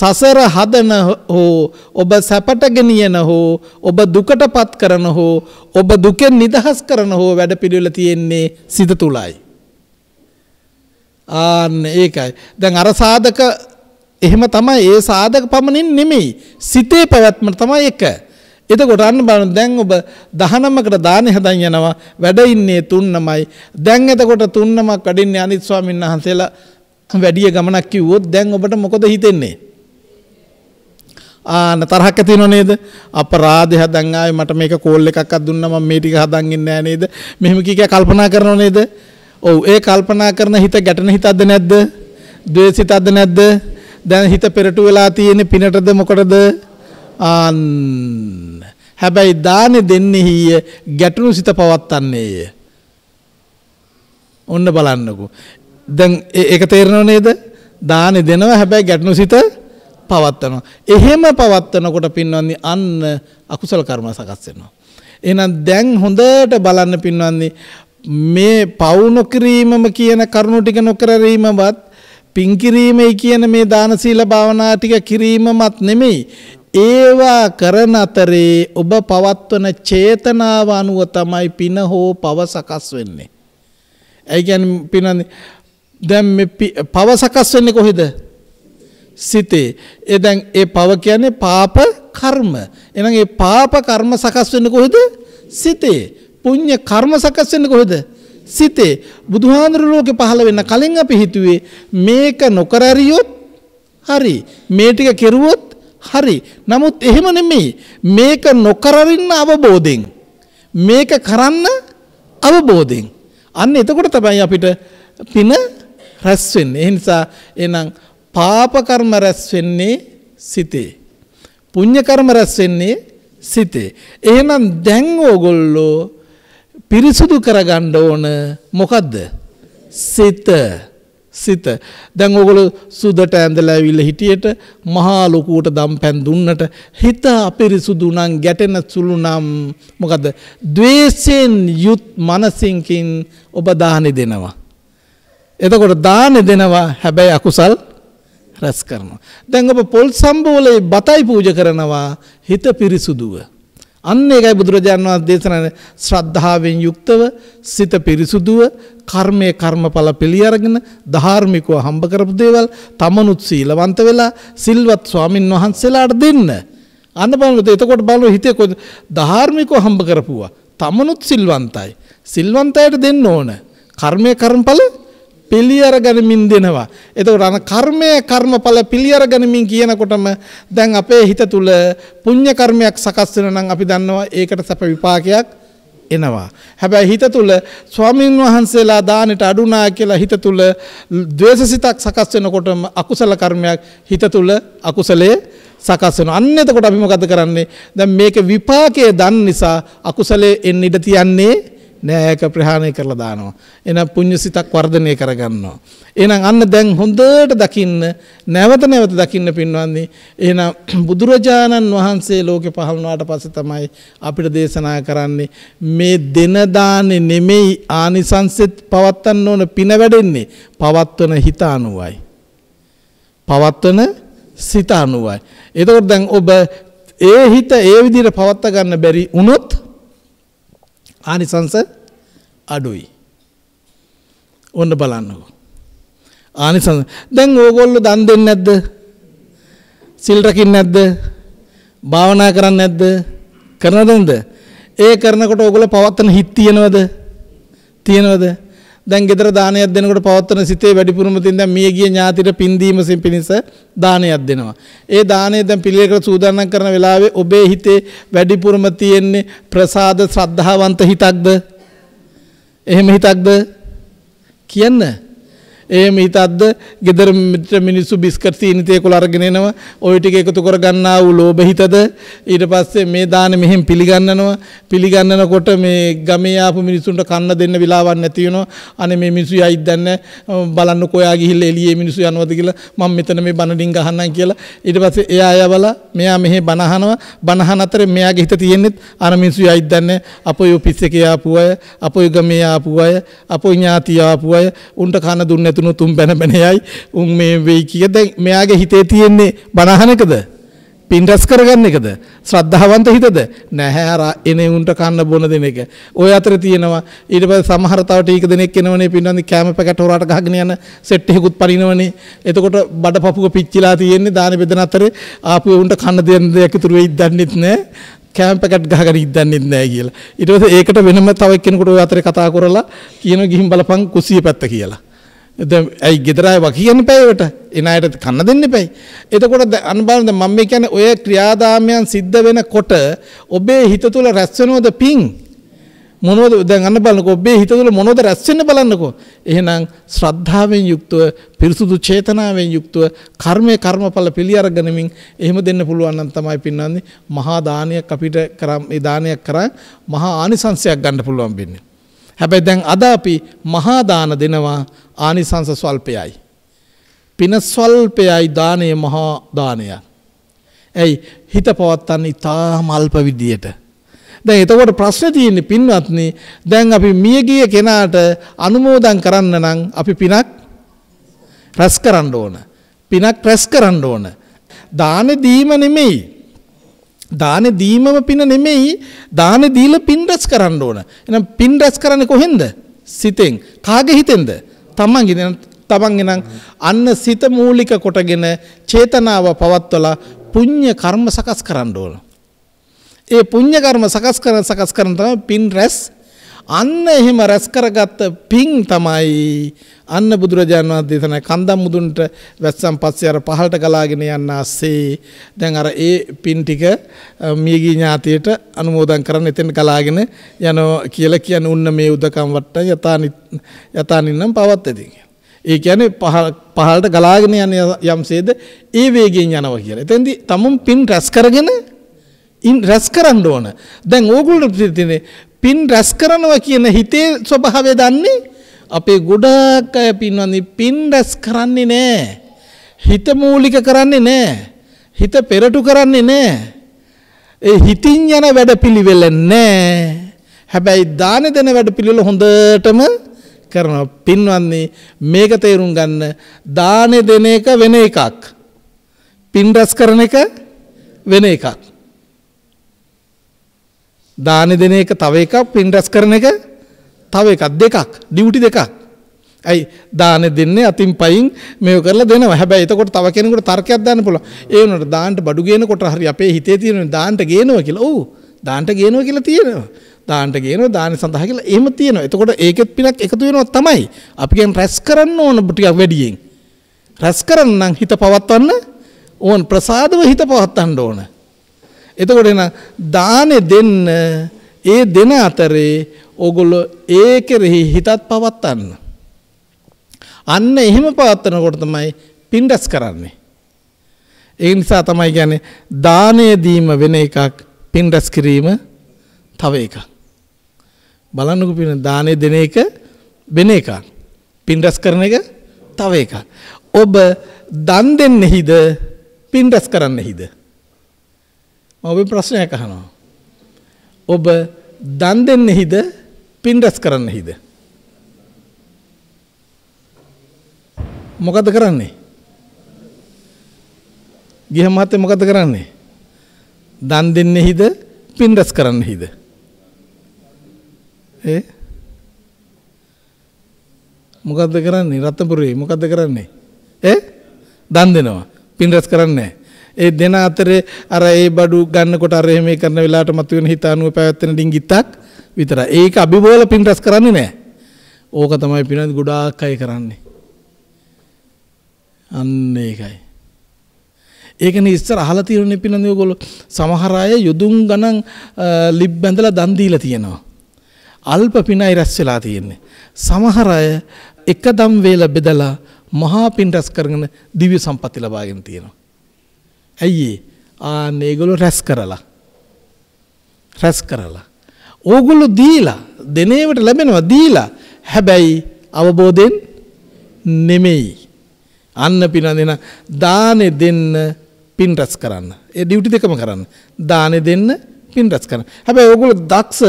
සසර හදන හෝ ඔබ සැපට ගෙනියන හෝ ඔබ දුකටපත් කරන හෝ ඔබ දුකෙන් නිදහස් කරන හෝ වැඩපිළිවෙල තියෙන්නේ සිත තුලයි ආන්න ඒකයි දැන් අර සාධක එහෙම තමයි ඒ සාධක පමණින් නෙමෙයි සිතේ පැවැත්මට තමයි එක. එතකොට අන්න බලන්න දැන් ඔබ 19කට දානේ හදන් යනවා වැඩ ඉන්නේ 3මයි. දැන් එතකොට 3මක් වැඩින්නේ අනිත් ස්වාමීන් වහන්සේලා වැඩි ගමනක් කිව්වොත් දැන් ඔබට මොකද හිතෙන්නේ? ආන තරහක් ඇති වෙනව නේද? අපරාධය හදන් ආවේ මට මේක කෝල් එකක්වත් දුන්නා මම මේ ටික හදන් ඉන්නේ නෑ නේද? මෙහෙම කී කියා කල්පනා කරනව නේද? ඔව් ඒ කල්පනා කරන හිත ගැටෙන හිතක්ද නැද්ද? ද්වේෂිතක්ද නැද්ද? දැන් හිත පෙරටු වෙලා තියෙන්නේ පිනටද මොකටද? අන්න. හැබැයි දානෙ දෙන්නේ හිය ගැටුණු සිත පවත්තන්නේය. ඔන්න බලන්නකෝ. දැන් ඒක තේරෙනව නේද? දානෙ දෙනවා හැබැයි ගැටුණු සිත පවත්තනවා. එහෙම පවත්තනකොට පින්වන්දි අන්න අකුසල කර්ම සකස් වෙනවා. එහෙනම් දැන් හොඳට බලන්න පින්වන්දි මේ පවු නොකිරීමම කියන කරුණු ටික නොකරීමවත් පින් කිරීමයි කියන මේ දාන සීල භාවනා ටික කිරීමමත් නෙමෙයි. ඒවා කරන අතරේ ඔබ පවත්වන චේතනාව අනුව තමයි පින හෝ පව සකස් වෙන්නේ. ඒ කියන්නේ පිනන්නේ දැන් මේ පව සකස් වෙන්නේ කොහෙද? සිතේ. ඒ දැන් ඒ පව කියන්නේ පාප කර්ම. එහෙනම් ඒ පාප කර්ම සකස් වෙන්නේ කොහෙද? සිතේ. පුණ්‍ය කර්ම සකස් වෙන්නේ කොහෙද? සිතේ බුදුහාඳුරු ලෝකෙ පහළ වෙන්න කලින් අපි හිතුවේ මේක නොකර හරියොත් හරි මේ ටික කෙරුවොත් හරි නමුත් එහෙම නෙමෙයි මේක නොකර අරින්න අවබෝධයෙන් මේක කරන්න අවබෝධයෙන් අන්න එතකොට තමයි අපිට පින රැස් වෙන්නේ ඒ නිසා එහෙනම් පාප කර්ම රැස් වෙන්නේ සිතේ පුණ්‍ය කර්ම රැස් වෙන්නේ සිතේ එහෙනම් දැන් ඕගොල්ලෝ පිරිසුදු කරගන්න ඕන මොකද්ද? සිත. සිත. දැන් ඕගොල්ලෝ සුදට ඇඳලා ඇවිල්ලා හිටියට මහා ලොකුවට දම්පැන් දුන්නට හිත අපිරිසුදු නම් ගැටෙන සුළු නම් මොකද? द्वේෂයෙන් යුත් මනසින්කින් ඔබ දාහනේ දෙනවා. එතකොට දාහනේ දෙනවා හැබැයි අකුසල් රැස් කරනවා. දැන් ඔබ පොල් සම්බෝලේ බතයි පූජ කරනවා හිත පිරිසුදුව. අන්න ඒකයි බුදුරජාණන් වහන්සේ දේශනා ශ්‍රද්ධාවෙන් යුක්තව සිත පිරිසුදුව කර්මයේ කර්මඵල පිළිඅරගෙන ධාර්මිකව හම්බ කරපු දේවල් තමනුත් සීලවන්ත වෙලා සිල්වත් ස්වාමින් වහන්සේලාට දෙන්න. අන්න බලන්න එතකොට බලන හිතේ කොහොමද ධාර්මිකව හම්බ කරපුවා. තමනුත් සිල්වන්තයි. සිල්වන්තයට දෙන්න ඕන. කර්මයේ කර්මඵල පිළියර ගනිමින් දෙනවා. එතකොට අන කර්මය කර්මඵල පිළියර ගනිමින් කියනකොටම දැන් අපේ හිත තුළ පුණ්‍ය කර්මයක් සකස් වෙන නම් අපි දන්නවා ඒකට සැප විපාකයක් එනවා. හැබැයි හිත තුළ ස්වාමීන් වහන්සේලා දානට අඩුනා කියලා හිත තුළ ද්වේෂසිතක් සකස් වෙනකොටම අකුසල කර්මයක් හිත තුළ අකුසලයේ සකස් වෙනවා. අන්න එතකොට අපි මොකද කරන්නේ? දැන් මේක විපාකයේ දන් නිසා අකුසලයේ එන්න ඉඩ තියන්නේ නෑ ඒක ප්‍රහාණය කරලා දානවා. එහෙනම් පුණ්‍ය සිතක් වර්ධනය කරගන්නවා. එහෙනම් අන්න දැන් හොඳට දකින්න නැවත නැවත දකින්න පින්වන්දි. එහෙනම් බුදුරජාණන් වහන්සේ ලෝකේ පහළ වුණාට පස්සේ තමයි අපිට දේශනා කරන්නේ මේ දෙන දානේ නෙමෙයි ආනිසංසෙත් පවත්තන්න ඕන පින වැඩෙන්නේ පවත්වන හිත අනුවයි. පවත්වන සිත අනුවයි. එතකොට දැන් ඔබ ඒ හිත ඒ විදිහට පවත්වා ගන්න බැරි වුණොත් ආනිසංස අඩුයි. ඔන්න බලන්නකෝ. ආනිසංස දැන් ඕගොල්ලෝ දන් දෙන්නේ නැද්ද? සිල් රකින්නේ නැද්ද? භාවනා කරන්නේ නැද්ද? කරනවද? ඒ කරනකොට ඕගොල්ලෝ පවත්තන හිත් තියනවද? තියනවද? දැන් ගෙදර දානයක් දෙනකොට පවත්තන සිතේ වැඩිපුරම තියෙන දැන් මිය ගිය ඥාතිට පින් දීමසින් පිණිස දානයක් දෙනවා. ඒ දානය දැන් පිළිලකට සූදානම් කරන වෙලාවේ ඔබේ හිතේ වැඩිපුරම තියෙන්නේ ප්‍රසාද ශ්‍රද්ධාවන්ත හිතක්ද? එහෙම හිතක්ද කියන්න එහෙම හිතද්ද ගෙදර මිනිස්සු බිස්කට් සීනිතයකුල අරගෙනනවා ওই ටික එකතු කරගන්නා වූ ලෝභ හිතද ඊට පස්සේ මේ දාන මෙහෙම පිළිගන්නනවා පිළිගන්නනකොට මේ ගමේ ආපු මිනිසුන්ට කන්න දෙන්න වෙලාවක් නැති වෙනවා අනේ මේ මිනිස්සු යයිද දන්නේ බලන්න කොයා ගිහිල්ලා එළියේ මිනිස්සු යනවද කියලා මම මෙතන මේ බණ ඩිංග අහන්නම් කියලා ඊට පස්සේ එයා යවලා මෙයා මෙහෙ බණ අහනවා බණ අහන අතරේ මෙයාගේ හිත තියෙන්නේත් අර මිනිස්සු යයිද දන්නේ අපෝ යෝ පිස්සකේ ආපු අය අපෝ යෝ ගමේ ආපු අය අපෝ ඥාති ආපු අය උන්ට කන දුන්නේ එතුණු තුම් බැන බැනයයි උන් මේ වෙයි කිය දැන් මෙයාගේ හිතේ තියෙන්නේ බනහනකද පින් රැස් කරගන්න එකද ශ්‍රද්ධාවන්ත හිතද නැහැ අර එනේ උන්ට කන්න බොන දෙන එක ওই අතර තියෙනවා ඊට පස්සේ සමහර තව ටික දෙනෙක් එනවනේ පින්නන්දි කැම පැකට් හොරාට ගහගෙන යන සෙට් එකකුත් පරිනවනේ එතකොට බඩ පපුව පිච්චිලා තියෙන්නේ දාන බෙදන අතරේ ආපු උන්ට කන්න දෙන දෙයක් ඉතුරු වෙයි දන්නෙත් නැහැ කෑම් පැකට් ගහගෙන ඉද්දන්නෙත් නැහැ කියලා. ඊට පස්සේ ඒකට වෙනම තව එක්කෙනෙකුට ওই අතරේ කතා කරලා කියන ගිහින් බලපන් කුසිය පැත්ත කියලා. දැන් ඇයි ගෙදර ආවා කියන්න පැයවට එන අයට කන්න දෙන්න එපයි. එතකොට අන්න බලන්න මම මේ කියන්නේ ඔය ක්‍රියාදාමයන් සිද්ධ වෙනකොට ඔබේ හිත තුල රැස් වෙනවද පිං? මොනවද දැන් අන්න බලන්නකෝ ඔබේ හිත තුල මොනවද රැස් වෙන්න බලන්නකෝ. එහෙනම් ශ්‍රද්ධාවෙන් යුක්තව පිරිසුදු චේතනාවෙන් යුක්තව කර්මයේ කර්මඵල පිළි අරගෙනමින් එහෙම දෙන්න පුළුවන් නම් තමයි පින්නන්නේ මහා දානයක් අපිට කරා මේ දානයක් කරා මහා ආනිසංශයක් ගන්න පුළුවන් වෙන්නේ. හැබැයි දැන් අද අපි මහා දාන දෙනවා ආනිසංස ස්වල්පයයි. පින ස්වල්පයයි දානය මහා දානය. ඇයි හිත පවත්වන්නේ ඉතාම අල්ප විදියට. දැන් එතකොට ප්‍රශ්න තියෙන්නේ පින්වත්නි දැන් අපි මියගිය කෙනාට අනුමෝදන් කරන්න නම් අපි පිනක් රැස් කරන්න ඕන. පිනක් රැස් කරන්න ඕන. දාන දීම නෙමෙයි. දාන දීමම පින නෙමෙයි දාන දීලා පින් රැස් කරන්න ඕන. එහෙනම් පින් රැස් කරන්නේ කොහෙන්ද? සිතෙන්. කාගේ හිතෙන්ද? තමන්ගේ. එහෙනම් තමන් එනම් අන්න සිත මූලික කොටගෙන චේතනාව පවත්වලා පුණ්‍ය කර්ම සකස් කරන්න ඕන. ඒ පුණ්‍ය කර්ම සකස් කරන සකස් කරන තමයි පින් රැස් අන්න එහෙම රැස් කරගත්ත පිං තමයි අන්න බුදුරජාණන් වහන්සේ දේශනා කන්දම් මුදුන්ට වැස්සන් පස්සේ අර පහළට ගලාගෙන යන්න ASCII දැන් අර ඒ පින් ටික මියගී ඥාතියට අනුමෝදන් කරන්න එතෙන් ගලාගෙන යනවා කියලා කියන උන්න මේ උදකම් වට යතානි යතානින්නම් පවත්තදී ඒ කියන්නේ පහළට ගලාගෙන යන යම්සේද ඒ වේගයෙන් යනවා කියලා. එතෙන්දී තමුන් පින් රැස් කරගෙන ඉන් රැස් කරන්න ඕන. දැන් ඕගොල්ලෝ තියෙන්නේ පින් රැස් කරනවා කියන හිතේ ස්වභාවය දන්නේ අපේ ගොඩක් අය පින්වන්දි පින් රැස් කරන්නේ නැහැ. හිත මූලික කරන්නේ නැහැ. හිත පෙරටු කරන්නේ නැහැ. ඒ හිතින් යන වැඩපිළිවෙල නැහැ. හැබැයි දාන දෙන වැඩපිළිවෙල හොඳටම කරනවා. පින්වන්දි මේක තේරුම් ගන්න දාන දෙන එක වෙන එකක්. පින් රැස් කරන එක වෙන එකක්. දාන දෙන එක තව එකක් පින් රැස් කරන එක තව එකක් දෙකක් ඩියුටි දෙකක්. ඇයි දාන දෙන්නේ අතින් පයින් මේක කරලා දෙනවා. හැබැයි එතකොට තව කෙනෙකුට තර්කයක් දාන්න පුළුවන්. ඒ වුණාට දාන්නට බඩු ගේනකොට හරි අපේ හිතේ තියෙන දාන්නට ගේනවා කියලා. ඔව්. දාන්නට ගේනවා කියලා තියෙනවා. දාන්නට ගේනවා දාන සඳහා කියලා එහෙම තියෙනවා. එතකොට ඒකෙත් පිනක් එකතු වෙනවා තමයි. අපි කියන්නේ රැස් කරන්න ඕන ටිකක් වැඩියෙන්. රැස් කරන්න නම් හිත පවත්වන්න ඕන ප්‍රසාදව හිත පවත්වන්න ඕන. එතකොට එන දානෙ දෙන්න ඒ දෙන අතරේ ඕගොල්ලෝ ඒ කෙරෙහි හිතත් පවත්වන්න. අන්න එහෙම පවත්වනකොට තමයි පින්ඩස් කරන්නේ. ඒ නිසා තමයි කියන්නේ දානය දීම වෙන එකක් පින්ඩස් කිරීම තව එකක්. බලන්නකෝ පින දානය දෙන එක වෙන එකක්. පින්ඩස් කරන එක තව එකක්. ඔබ දන් දෙන්නෙහිද පින්ඩස් කරන්නෙහිද? මම ඔබෙන් ප්‍රශ්නයක් අහනවා. ඔබ දන් දෙන්නෙහිද පින් රැස් කරන්නෙහිද? මොකද කරන්නේ? ගිහ මහත්තයා මොකද කරන්නේ? දන් දෙන්නෙහිද පින් රැස් කරන්නෙහිද? ඒ මොකද්ද කරන්නේ? රත්නපුරේ මොකද්ද කරන්නේ? ඈ දන් දෙනවා. පින් රැස් කරන්නේ නැහැ. ඒ දෙන අතරේ අර ඒ බඩු ගන්නකොට අර එහෙම කරන වෙලාවට මතුවෙන හිත අනුව පැවැත්වෙන ඩිංගිත්තක් විතරයි. ඒක අභිබෝල පින් රැස් කරන්නේ නැහැ. ඕක තමයි පිනත් ගොඩාක් අය කරන්නේ. අන්න ඒකයි. ඒකනේ ඉස්සර අහලා තියෙනුනේ පිනන්දේ ඔයගොල්ලෝ සමහර අය යොදුන් ගණන් ලිප් බැඳලා දන් දීලා තියෙනවා. අල්ප පිනයි රැස් වෙලා තියෙන්නේ. සමහර අය එකදම් වේල බෙදලා මහා පින් රැස් කරගෙන දිව්‍ය සම්පත් ලබාගෙන තියෙනවා. ඇයි ආ මේගොල්ලෝ රැස් කරලා රැස් කරලා ඕගොල්ලෝ දීලා දෙනේවට ලැබෙනවා දීලා හැබැයි අවබෝධෙන් නෙමෙයි අන්න පින දෙන දානේ දෙන්න පින් රැස් කරන්න ඒ ඩියුටි දෙකම කරන්න දානේ දෙන්න පින් රැස් කරන්න හැබැයි ඕගොල්ලෝ දක්ෂ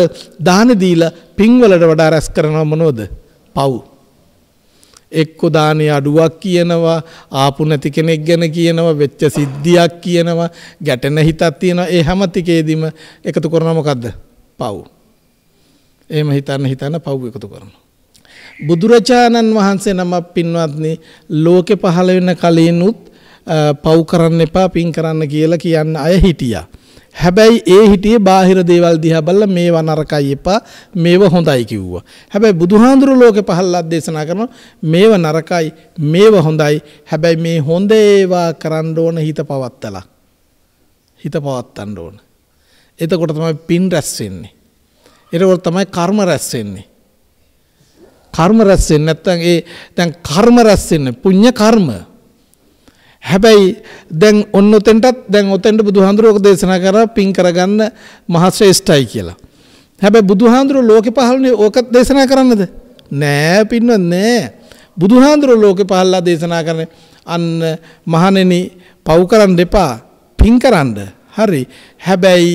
දානේ දීලා පින් වලට වඩා රැස් කරනවා මොනවද පව් එක්කෝ දානේ අඩුවක් කියනවා ආපු නැති කෙනෙක් ගැන කියනවා වෙච්ච සිද්ධියක් කියනවා ගැටෙන හිතක් තියෙනවා ඒ හැම තිකේදීම එකතු කරනවා මොකද්ද පව් එහෙම හිතන්න හිතන්න පව් එකතු කරනවා බුදුරජාණන් වහන්සේ නමක් පින්වත්නි ලෝකේ පහළ වෙන කලිනුත් පව් කරන්න එපා පින් කරන්න කියලා කියන්න අය හිටියා හැබැයි ඒ හිටියේ බාහිර දේවල් දිහා බලලා මේවා නරකයි එපා මේව හොඳයි කිව්වා. හැබැයි බුදුහාඳුර ලෝකෙ පහළලා දේශනා කරනවා මේව නරකයි මේව හොඳයි. හැබැයි මේ හොඳ ඒවා කරන්න ඕන හිත පවත්තලා. හිත පවත්තන්න ඕන. එතකොට තමයි පින් රැස් වෙන්නේ. එතකොට තමයි කර්ම රැස් වෙන්නේ. කර්ම රැස් වෙන්නේ නැත්නම් ඒ දැන් කර්ම රැස් වෙන්නේ පුණ්‍ය කර්ම. හැබැයි දැන් ඔන්න ඔතෙන්ටත් දැන් ඔතෙන්ට බුදුහාඳුරෝක දේශනා කරා පින් කරගන්න මහශ්‍රේෂ්ඨයි කියලා. හැබැයි බුදුහාඳුරෝ ලෝකෙ පහළනේ ඕකත් දේශනා කරන්නද? නෑ පින්වත් නෑ. බුදුහාඳුරෝ ලෝකෙ පහළලා දේශනා කරන්නේ අන්න මහණෙනි පව් කරන්න එපා පින් කරන්න. හරි. හැබැයි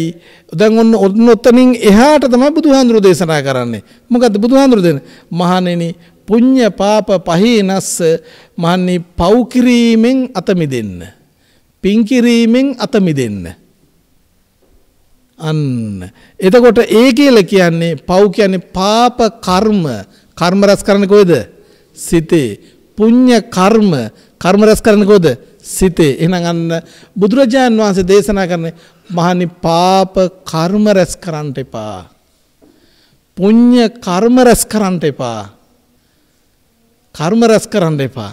දැන් ඔන්න ඔන්න ඔතනින් එහාට තමයි බුදුහාඳුරෝ දේශනා කරන්නේ. මොකද්ද බුදුහාඳුරෝ දෙන? මහණෙනි පුඤ්ඤ පාප පහේනස්ස මහන්නේ පව් කිරීමෙන් අත මිදෙන්න. පින් කිරීමෙන් අත මිදෙන්න. අන්න. එතකොට ඒ කියලා කියන්නේ පව් කියන්නේ පාප කර්ම. කර්ම රැස් කරන්නේ කොහෙද? සිතේ. පුඤ්ඤ කර්ම කර්ම රැස් කරන්නේ කොහෙද? සිතේ. එහෙනම් අන්න බුදුරජාන් වහන්සේ දේශනා කරන්නේ මහනි පාප කර්ම රැස් කරන්න එපා. පුඤ්ඤ කර්ම රැස් කරන්න එපා. කර්ම රැස් කරන්න එපා.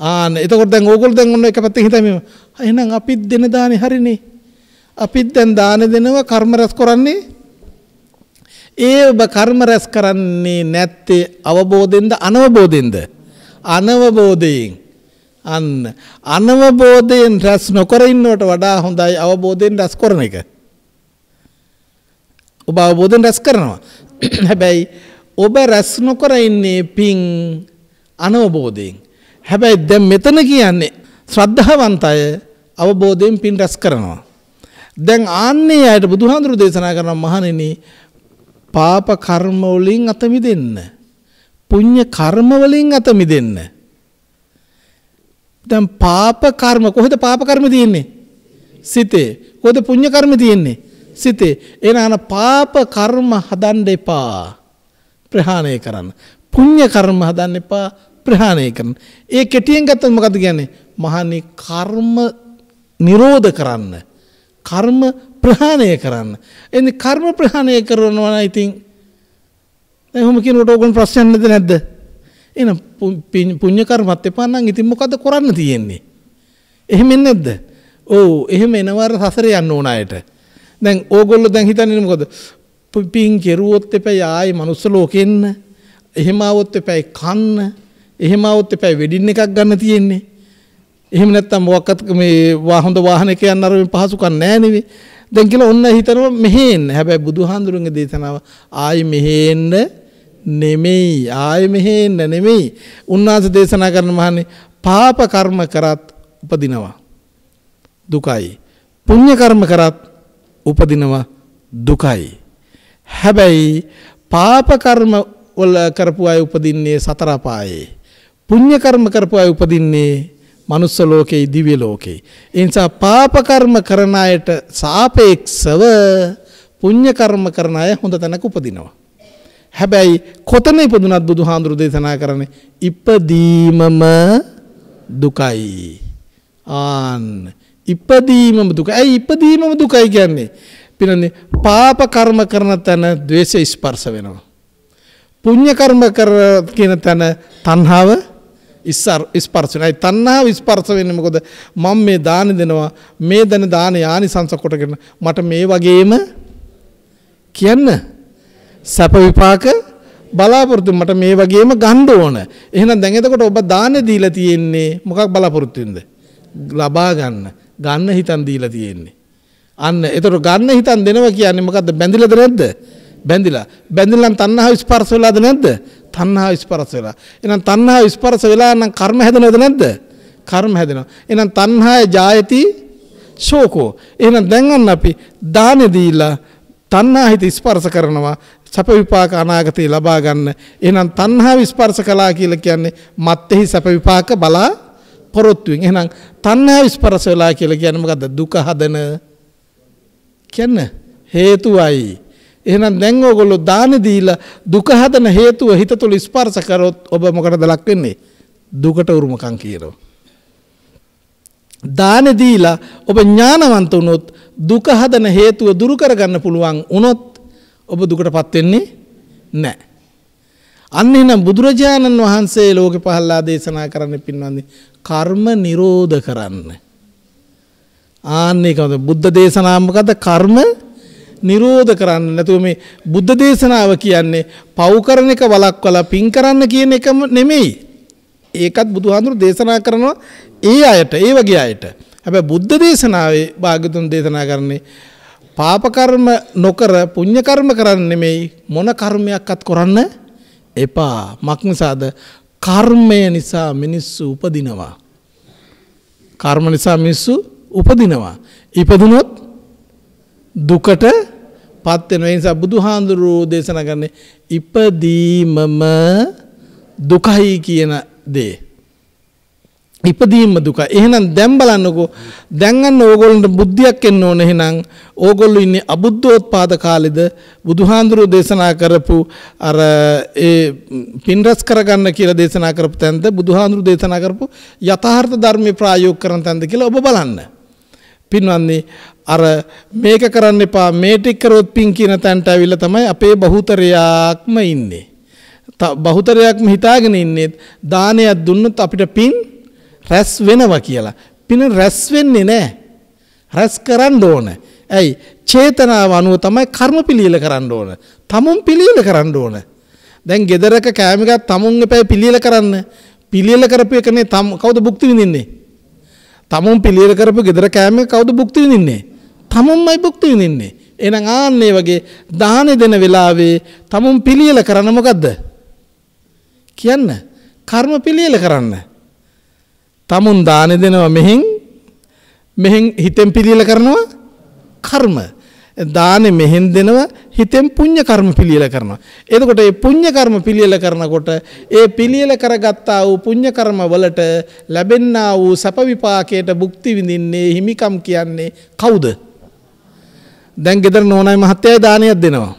ආන එතකොට දැන් ඕගොල්ලෝ දැන් ඔන්න එක පැත්තකින් හිතන්නේ එහෙනම් අපිත් දෙන දානේ හරිනේ. අපිත් දැන් දාන දෙනවා කර්ම රැස් කරන්නේ ඒ ඔබ කර්ම රැස් කරන්නේ නැත්තේ අවබෝධෙන්ද අනවබෝධෙන්ද අනවබෝධයෙන් අන්න අනවබෝධයෙන් රැස් නොකර ඉන්නවට වඩා හොඳයි අවබෝධයෙන් රැස් කරන එක ඔබ අවබෝධයෙන් රැස් කරනවා හැබැයි ඔබ රැස් නොකර ඉන්නේ පිං අනවබෝධයෙන්. හැබැයි දැන් මෙතන කියන්නේ ශ්‍රද්ධාවන්ත අය අවබෝධයෙන් පින් රැස් කරනවා. දැන් ආන්නේ අයට බුදුහාඳුරු දේශනා කරන මහණෙනි පාප කර්ම වලින් අත මිදෙන්න. පුණ්‍ය කර්ම වලින් අත මිදෙන්න. දැන් පාප කර්ම කොහෙද පාප කර්ම තියෙන්නේ? සිතේ. කොහෙද පුණ්‍ය කර්ම තියෙන්නේ? සිතේ. එනහන පාප කර්ම හදන්න එපා. ප්‍රහාණය කරන්න. පුණ්‍ය කර්ම හදන්න එපා ප්‍රහාණය කරන්න. ඒ කෙටියෙන් ගත්තොත් මොකද කියන්නේ? මහන්නේ කර්ම නිරෝධ කරන්න. කර්ම ප්‍රහාණය කරන්න. එන්නේ කර්ම ප්‍රහාණය කරනවා නම් ඉතින් දැන් ඔහොම කියනකොට ඕගොල්ලෝ ප්‍රශ්න නැද්ද නැද්ද? එහෙනම් පුණ්‍ය කර්මත් එපා නම් ඉතින් මොකද කරන්න තියෙන්නේ? එහෙම නැද්ද? ඔව් එහෙම එනවර සසරේ යන්න ඕන අයට. දැන් ඕගොල්ලෝ දැන් හිතන්නේ මොකද? පින් කෙරුවොත් එපැයි ආයේ මනුස්ස ලෝකෙන්න එහෙම આવොත් එපැයි කන්න එහෙම આવොත් එපැයි වෙඩින් එකක් ගන්න තියෙන්නේ එහෙම නැත්තම් මොකක්වත් මේ හොඳ වාහනයක යන්න අර පහසුකම් නැහැ නෙවෙයි දැන් කියලා ඔන්න හිතනවා මෙහෙ එන්න හැබැයි බුදුහාඳුරන්ගේ දේශනාව ආයේ මෙහෙ එන්න නෙමෙයි ආයේ මෙහෙ එන්න නෙමෙයි උන්වහන්සේ දේශනා කරන මහන්නේ පාප කර්ම කරත් උපදිනවා දුකයි පුණ්‍ය කර්ම කරත් උපදිනවා දුකයි හැබැයි පාප කර්ම වල කරපු අය උපදින්නේ සතර පායේ. පුණ්‍ය කර්ම කරපු අය උපදින්නේ මනුස්ස ලෝකේ දිව්‍ය ලෝකේ. ඒ නිසා පාප කර්ම කරන අයට සාපේක්ෂව පුණ්‍ය කර්ම කරන අය හොඳ තැනක උපදිනවා. හැබැයි කොතන ඉපදුනත් බුදුහාඳුරු දේශනා කරන්නේ ඉපදීමම දුකයි. ආන් ඉපදීමම දුක. ඇයි ඉපදීමම දුකයි කියන්නේ? පිනන්නේ පාප කර්ම කරන තැන ද්වේෂය ස්පර්ශ වෙනවා. පුණ්‍ය කර්ම කර කියන තැන තණ්හාව ස්පර්ශ වෙනයි තණ්හාව ස්පර්ශ වෙන්නේ මොකද මම මේ දාන දෙනවා මේ දන දාන ආනිසංස කොටගෙන මට මේ වගේම කියන්න සැප විපාක බලාපොරොත්තු මට මේ වගේම ගන්න ඕන. එහෙනම් දැන් එතකොට ඔබ දානේ දීලා තියෙන්නේ මොකක් බලාපොරොත්තු වෙනද? ලබා ගන්න. ගන්න හිතන් දීලා තියෙන්නේ. අන්න එතකොට ගන්න හිතන් දෙනවා කියන්නේ මොකද්ද බැඳිලාද නැද්ද බැඳිලා බැඳිලා නම් තණ්හාව ස්පර්ශ වෙලාද නැද්ද තණ්හාව ස්පර්ශ වෙලා එහෙනම් තණ්හාව ස්පර්ශ වෙලා නම් කර්ම හැදෙනවද නැද්ද කර්ම හැදෙනවා එහෙනම් තණ්හාය ජායති ශෝකෝ එහෙනම් දැන් අන්න අපි දානෙ දීලා තණ්හා හිත ස්පර්ශ කරනවා සැප විපාක අනාගතේ ලබා ගන්න එහෙනම් තණ්හාව ස්පර්ශ කළා කියලා කියන්නේ මත්ෙහි සැප විපාක බලා පොරොත්තුෙන් එහෙනම් තණ්හාව ස්පර්ශ වෙලා කියලා කියන්නේ මොකද්ද දුක හදන කියන්න හේතුවයි. එහෙනම් දැන් ඕගොල්ලෝ දාන දීලා දුක හදන හේතුව හිත තුළ ස්පර්ශ කරොත් ඔබ මොකටද ලක් වෙන්නේ? දුකට උරුමකම් කියනවා. දාන දීලා ඔබ ඥානවන්ත වුණොත් දුක හදන හේතුව දුරු කරගන්න පුළුවන් වුණොත් ඔබ දුකටපත් වෙන්නේ නැහැ. අන්න එහෙනම් බුදුරජාණන් වහන්සේ ලෝකෙ පහළලා දේශනා කරන්න පින්වන්දි කර්ම නිරෝධ කරන්න. ආන්නේ කවුද බුද්ධ දේශනාව මොකද කර්ම නිරෝධ කරන්න නැතුව මේ බුද්ධ දේශනාව කියන්නේ පව් කරන එක වළක්වලා පින් කරන්න කියන එකම නෙමෙයි ඒකත් බුදුහාඳුර දේශනා කරනවා ඒ අයට ඒ වගේ අයට හැබැයි බුද්ධ දේශනාවේ භාග්‍යතුන් දේශනා කරන්නේ පාප කර්ම නොකර පුණ්‍ය කර්ම කරන්න නෙමෙයි මොන කර්මයක්වත් කරන්න එපා මක්නිසාද කර්මය නිසා මිනිස්සු උපදිනවා කර්ම නිසා මිනිස්සු උපදිනවා. ඉපදුනොත් දුකට පත් වෙනවා. ඒ නිසා බුදුහාඳුරෝ දේශනා කරන්නේ ඉපදීමම දුකයි කියන දේ. ඉපදීම දුක. එහෙනම් දැන් බලන්නකෝ දැන් අන්න ඕගොල්ලන්ට බුද්ධියක් එන්න ඕන එහෙනම් ඕගොල්ලෝ ඉන්නේ අබුද්ධෝත්පාද කාලෙද බුදුහාඳුරු දේශනා කරපු අර ඒ පින්රස් කරගන්න කියලා දේශනා කරපු තැනද බුදුහාඳුරු දේශනා කරපු යථාර්ථ ධර්මයේ ප්‍රායෝගික කරන තැනද කියලා ඔබ බලන්න. පින්වන්නේ අර මේක කරන්න එපා මේ ටික කරොත් පින් කියන තැනට ඇවිල්ලා තමයි අපේ බහුතරයක්ම ඉන්නේ. බහුතරයක්ම හිතාගෙන ඉන්නේ දානයක් දුන්නොත් අපිට පින් රැස් වෙනවා කියලා. පින රැස් වෙන්නේ නැහැ. රැස් කරන්න ඕන. ඇයි? චේතනාව අනුව තමයි කර්ම පිළියෙල කරන්න ඕන. තමුන් පිළියෙල කරන්න ඕන. දැන් ගෙදරක කෑම එකක් තමුන් එපැයි පිළියෙල කරන්න. පිළියෙල කරපු එකනේ තම කවුද භුක්ති විඳින්නේ? තමුන් පිළියෙල කරපු ගෙදර කෑම කවුද භුක්ති විඳින්නේ? තමුන්මයි භුක්ති විඳින්නේ. එහෙනම් ආන්නේ වගේ දාහනේ දෙන වෙලාවේ තමුන් පිළියෙල කරන මොකද්ද? කියන්න. කර්ම පිළියෙල කරන්න. තමුන් දාහනේ දෙනවා මෙහෙන් මෙහෙන් හිතෙන් පිළියෙල කරනවා කර්ම. දානේ මෙහෙන් දෙනවා හිතෙන් පුණ්‍ය කර්ම පිළියෙල කරනවා. එතකොට මේ පුණ්‍ය කර්ම පිළියෙල කරනකොට ඒ පිළියෙල කරගත්තා වූ පුණ්‍ය කර්ම වලට ලැබෙන්නා වූ සැප විපාකයට භුක්ති විඳින්නේ හිමිකම් කියන්නේ කවුද? දැන් ගෙදර නෝනායි මහත්තයයි දානයක් දෙනවා.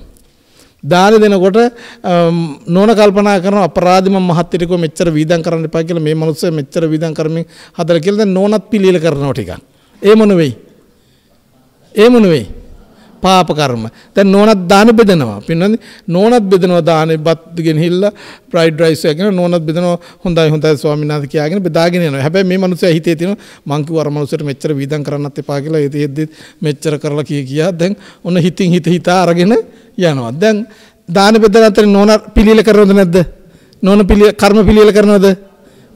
දාන දෙනකොට නෝන කල්පනා කරන අපරාධිම මහත්තයට කො මෙච්චර වීදම් කරන්න එපා කියලා මේ මිනිස්සු මෙච්චර වීදම් කරමින් හදලා කියලා දැන් නෝනත් පිළියෙල කරනවා ටිකක්. ඒ මොන වෙයි? ඒ මොන වෙයි? පාප කර්ම. දැන් නෝනත් දාන බෙදනවා. පින්නද නෝනත් බෙදනවා දානේ බත් ගෙනහිල්ලා ෆ්‍රයිඩ් රයිස් එකගෙන නෝනත් බෙදනවා හොඳයි හොඳයි ස්වාමීන් වහන්සේ කියාගෙන බෙදාගෙන යනවා. හැබැයි මේ මිනිස්සයා හිතේ තියෙනවා මං කිව්ව අර මිනිස්සට මෙච්චර වීදම් කරන්නත් එපා කියලා ඒ තියෙද්දි මෙච්චර කරලා කිය කියා දැන් ඔන්න හිතින් හිත හිතා අරගෙන යනවා. දැන් දාන බෙදන අතර නෝන පිළිල කරනවද නැද්ද? නෝන පිළිල කර්ම පිළිල කරනවද?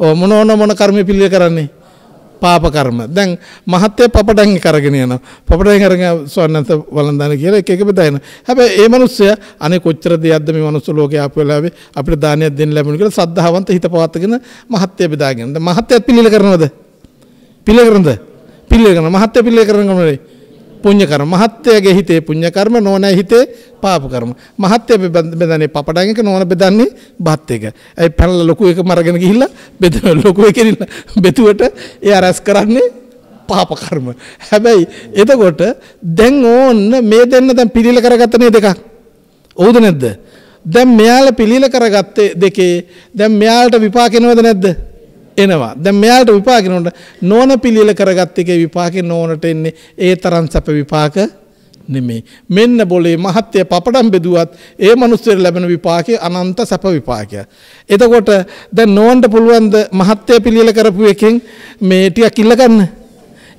ඔව් මොන මොන කර්ම පිළිල කරන්නේ? පාප කර්ම. දැන් මහත්ය පපඩම් කරගෙන යනවා. පපඩම් කරගෙන ස්වර්ණන්ත වළඳන කියලා එක එක බෙදා යනවා. හැබැයි මේ මිනිස්සයා අනේ කොච්චර දෙයක්ද මේ මිනිස් ලෝකේ ආපු වෙලාවේ අපිට දානයක් දෙන්න ලැබුණ කියලා සද්ධාවන්ත හිත පවත්ගෙන මහත්ය බෙදාගෙන. දැන් මහත්යත් පිළිල කරනවද? පිළිල කරනද? පිළිල කරනවා. මහත්ය පිළිල කරන ගමනේ පුණ්‍ය කර්ම. මහත්යගේ හිතේ පුණ්‍ය කර්ම නෝනෑ හිතේ පාප කර්ම. මහත්ය බෙදන්නේ පපඩන් එක නෝන බෙදන්නේ බත් එක. ඒ පැනලා ලොකු එකම අරගෙන ගිහිල්ලා බෙද ලොකු එකෙන් බෙතුවට එයා රැස් කරන්නේ පාප කර්ම. හැබැයි එතකොට දැන් ඕන්න මේ දෙන්න දැන් පිළිල කරගත්ත නේ දෙකක්. ඕද නැද්ද? දැන් මෙයාලා පිළිල කරගත්තේ දෙකේ දැන් මෙයාලට විපාක එනවද නැද්ද? එනවා. දැන් මෙයාට විපාක නෝන නෝන පිළිල කරගත් එකේ විපාකේ නෝනට එන්නේ ඒ තරම් සැප විපාක නෙමෙයි. මෙන්න බොලේ මහත්ය පපඩම් බෙදුවත් ඒ මිනිස්සුන්ට ලැබෙන විපාකේ අනන්ත සැප විපාකය. එතකොට දැන් නෝන්ට පුළුවන් ද මහත්ය පිළිල කරපු එකෙන් මේ ටිකක් ඉල්ල ගන්න.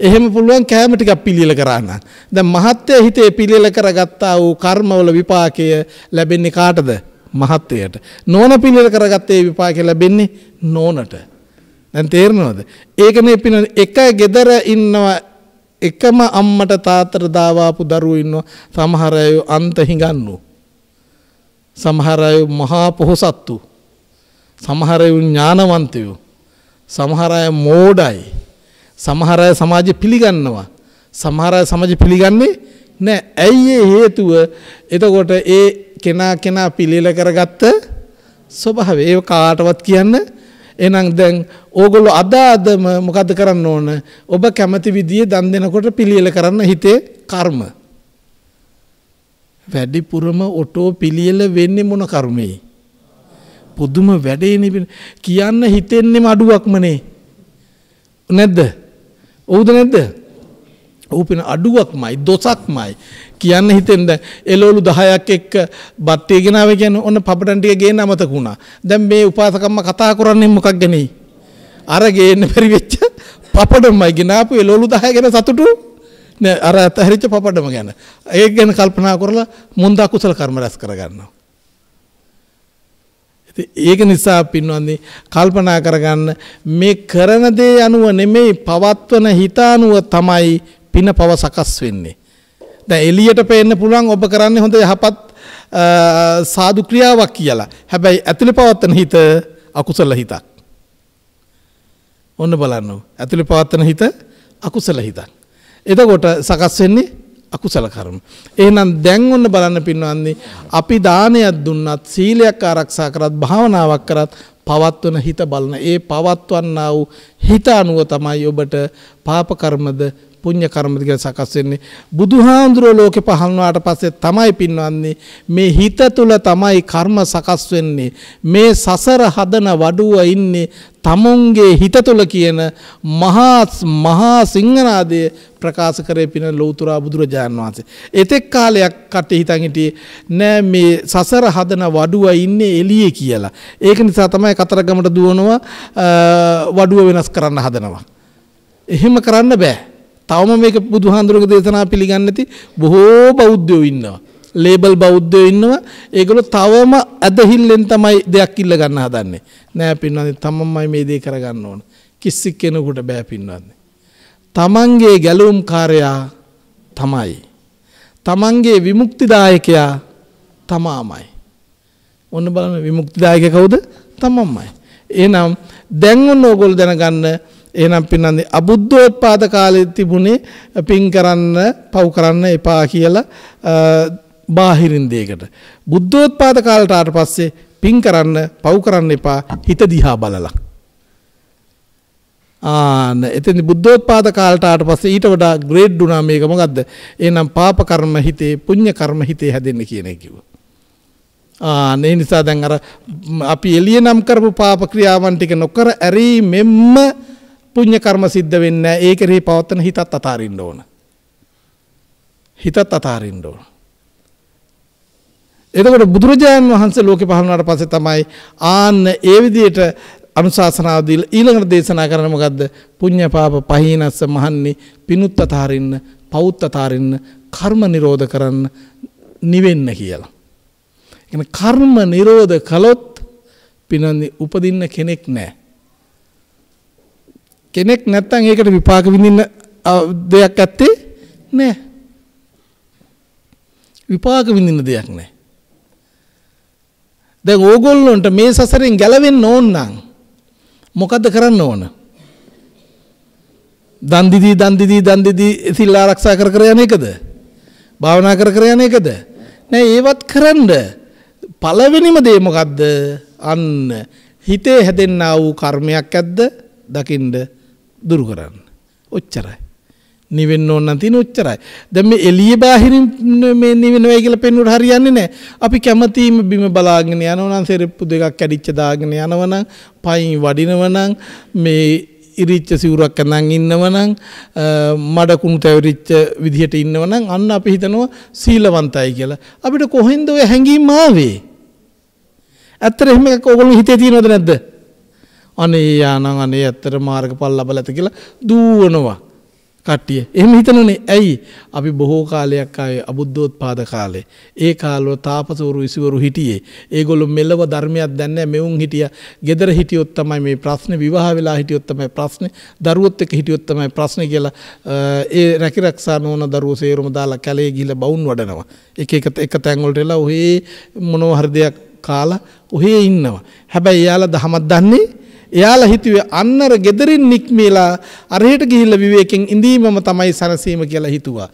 එහෙම පුළුවන් කෑම ටිකක් පිළිල කරන්න. දැන් මහත්ය හිතේ පිළිල කරගත්තා වූ කර්මවල විපාකය ලැබෙන්නේ කාටද? මහත්යයට. නෝන පිළිල කරගත්තේ විපාකය ලැබෙන්නේ නෝනට. දැන් තේරෙනවද? ඒක මේ පින එක gedara ඉන්නවා එකම අම්මට තාත්තට දාවාපු දරුවෝ ඉන්නවා සමහර අය අන්ත හිඟන්නු. සමහර අය මහා පොහසත්තු. සමහර අය ඥානවන්තයෝ. සමහර අය මෝඩයි. සමහර අය සමාජෙ පිළිගන්නවා. සමහර අය සමාජෙ පිළිගන්නේ නෑ. ඇයි ඒ හේතුව? එතකොට ඒ කෙනා කෙනා පිළිල කරගත්ත ස්වභාවය. ඒක කාටවත් කියන්න එහෙනම් දැන් ඕගොල්ලෝ අද අදම මොකද කරන්න ඕන? ඔබ කැමති විදිහේ දන් දෙනකොට පිළියෙල කරන්න හිතේ කර්ම. වැඩිපුරම ඔටෝ පිළියෙල වෙන්නේ මොන කර්මෙයි? පුදුම වැඩේ කියන්න හිතෙන්නේම අඩුවක්මනේ. නැද්ද? ඔව්ද නැද්ද? ඌපෙන අඩුවක්මයි දොසක්මයි කියන්න හිතෙන්ද එලෝලු 10ක් එක්ක බත්තේ ගෙනාව කියන්නේ ඔන්න පපඩන් ටික ගේන්න අමතක වුණා. දැන් මේ උපාසකම්ම කතා කරන්නේ මොකක් ගැනයි? අර ගේන්න බැරි වෙච්ච පපඩම්මයි ගෙනාපු එලෝලු 10 ගැන සතුටු නෑ අර අතහැරිච්ච පපඩම ගැන. ඒක ගැන කල්පනා කරලා මුන්ද අකුසල කර්ම රැස් කරගන්නවා. ඒක නිසා පින්වන්දි කල්පනා කරගන්න මේ කරන දේ අනුව නෙමෙයි පවත්වන හිත අනුව තමයි පින පව සකස් වෙන්නේ. දැන් එළියට පේන්න පුළුවන් ඔබ කරන්නේ හොඳ යහපත් සාදු ක්‍රියාවක් කියලා. හැබැයි ඇතුලේ පවත්තන හිත අකුසල හිතක්. ඔන්න බලන්න. ඇතුලේ පවත්තන හිත අකුසල හිතක්. එතකොට සකස් වෙන්නේ අකුසල කර්ම. එහෙනම් දැන් ඔන්න බලන්න පින්වන්දි අපි දානයක් දුන්නත් සීලයක් ආරක්ෂා කරත් භාවනාවක් කරත් පවත්වන හිත බලන ඒ පවත්වන්නා වූ හිත අනුව තමයි ඔබට පාප කර්මද පුණ්‍ය කර්මද කියලා සකස් වෙන්නේ බුදුහාඳුරෝ ලෝකෙ පහළනාට පස්සේ තමයි පින්වන්නේ මේ හිත තුල තමයි කර්ම සකස් වෙන්නේ මේ සසර හදන වඩුව ඉන්නේ තමුන්ගේ හිත තුල කියන මහා මහා සිංහනාදය ප්‍රකාශ කරේ පින ලෞතර බුදුරජාන් වහන්සේ එතෙක් කාලයක් කට හිතන් හිටියේ නෑ මේ සසර හදන වඩුව ඉන්නේ එළියේ කියලා ඒක නිසා තමයි කතරගමට දුවනවා වඩුව වෙනස් කරන්න හදනවා එහෙම කරන්න බෑ තවම මේක බුදුහාඳුරගේ දේශනා පිළිගන්නේ නැති බොහෝ බෞද්ධයෝ ඉන්නවා. ලේබල් බෞද්ධයෝ ඉන්නවා. ඒගොල්ලෝ තවම ඇදහිල්ලෙන් තමයි දෙයක් ඉල්ල ගන්න හදන්නේ. නෑ පින්වත්නි තමන්මයි මේ දේ කරගන්න ඕන. කිසි කෙනෙකුට බෑ පින්වත්නි. තමන්ගේ ගැලුම්කාරයා තමයි. තමන්ගේ විමුක්තිදායකයා තමාමයි. ඔන්න බලන්න විමුක්තිදායක කවුද? තමන්මයි. එහෙනම් දැන් ඔන්න ඕගොල්ලෝ දැනගන්න එහෙනම් පින්නන්නේ අබුද්ධෝත්පාද කාලෙත් තිබුණේ පින් කරන්න පව් කරන්න එපා කියලා බාහිරින් දෙයකට. බුද්ධෝත්පාද කාලට ආවට පස්සේ පින් කරන්න පව් කරන්න එපා හිත දිහා බලලා. ආන එතෙන් බුද්ධෝත්පාද කාලට ආට පස්සේ ඊට වඩා ග්‍රේඩ් වුණා මේක මොකද්ද? එහෙනම් පාප කර්ම හිතේ පුණ්‍ය කර්ම හිතේ හැදෙන්න කියන එක කිව්වා. ආන ඒ නිසා දැන් අර අපි එළිය නම් කරපු පාප ක්‍රියාවන් ටික නොකර ඇරීමෙන්ම පුණ්‍ය කර්ම සිද්ධ වෙන්නේ නැහැ. ඒ කෙරෙහි පවත්තන හිතත් අතාරින්න ඕන. හිතත් අතාරින්න ඕන. එතකොට බුදුරජාණන් වහන්සේ ලෝකෙ පහළ වුණාට පස්සේ තමයි ආන්න ඒ විදිහට අනුශාසනාව දීලා ඊළඟට දේශනා කරන මොකද්ද? පුඤ්ඤ පාප පහීනස්ස මහන්නේ පිනුත් අතාරින්න, පවුත් අතාරින්න, කර්ම නිරෝධ කරන්න, නිවෙන්න කියලා. ඒ කර්ම නිරෝධ කළොත් පිනන්නේ උපදින්න කෙනෙක් නැහැ. කෙනෙක් නැත්තම් ඒකට විපාක විඳින්න දෙයක් ඇත්තේ නැහැ. විපාක විඳින්න දෙයක් නැහැ. දැන් ඕගොල්ලොන්ට මේ සසරෙන් ගැලවෙන්න ඕන නම් මොකද කරන්න ඕන? දන් දිදී දන් දිදී දන් දිදී සිල් ආරක්ෂා කර කර යන එකද? භාවනා කර කර යන එකද? නෑ ඒවත් කරන්න පළවෙනිම දේ මොකද්ද? අන්න හිතේ හැදෙන්නා වූ කර්මයක් ඇද්ද? දකින්න දුරු කරන්න. ඔච්චරයි. නිවෙන්න ඕන නම් තියෙන ඔච්චරයි. දැන් මේ එළිය බාහිරින් මේ නිවෙනවයි කියලා පෙන්වුවට හරියන්නේ නැහැ. අපි කැමැතිම බිම බලාගෙන යනවා නම් සෙරෙප්පු දෙකක් කැඩිච්ච දාගෙන යනවා නම් පයින් වඩිනවා නම් මේ ඉරිච්ච සිවුරක් ඇඳන් ඉන්නවනම් මඩ කුණු තැවරිච්ච විදිහට ඉන්නවනම් අන්න අපි හිතනවා සීලවන්තයි කියලා. අපිට කොහෙන්ද ඔය හැඟීම් ආවේ? ඇත්තට එහෙම එකක් ඕගොල්ලෝ හිතේ තියෙනවද නැද්ද? අනේ යානං අනේ ඇත්තට මාර්ගඵල ලබලා ඇත කියලා දූවනවා කට්ටිය. එහෙම හිතනනේ ඇයි අපි බොහෝ කාලයක් ආයේ අබුද්ධෝත්පාද කාලේ ඒ කාලවල තාපසවරු ඉසිවරු හිටියේ. ඒගොල්ලෝ මෙලව ධර්මයක් දැන්නේ මෙවුන් හිටියා. gedara හිටියොත් තමයි මේ ප්‍රශ්නේ විවාහ වෙලා හිටියොත් තමයි ප්‍රශ්නේ දරුවොත් එක්ක හිටියොත් තමයි ප්‍රශ්නේ කියලා ඒ රැකි රක්ෂා නොවන දරුවෝ සේරම දාලා කැලේ ගිහිල්ලා බවුන් වඩනවා. එක එක එක තැන් වලට එලා ඔහේ මොනවා හරි දෙයක් කාලා ඔහේ ඉන්නවා. හැබැයි එයාලා දහමක් දන්නේ එයාලා හිතුවේ අන්නර gederin නික්මීලා අරහෙට ගිහිල්ලා විවේකයෙන් ඉඳීමම තමයි සනසීම කියලා හිතුවා.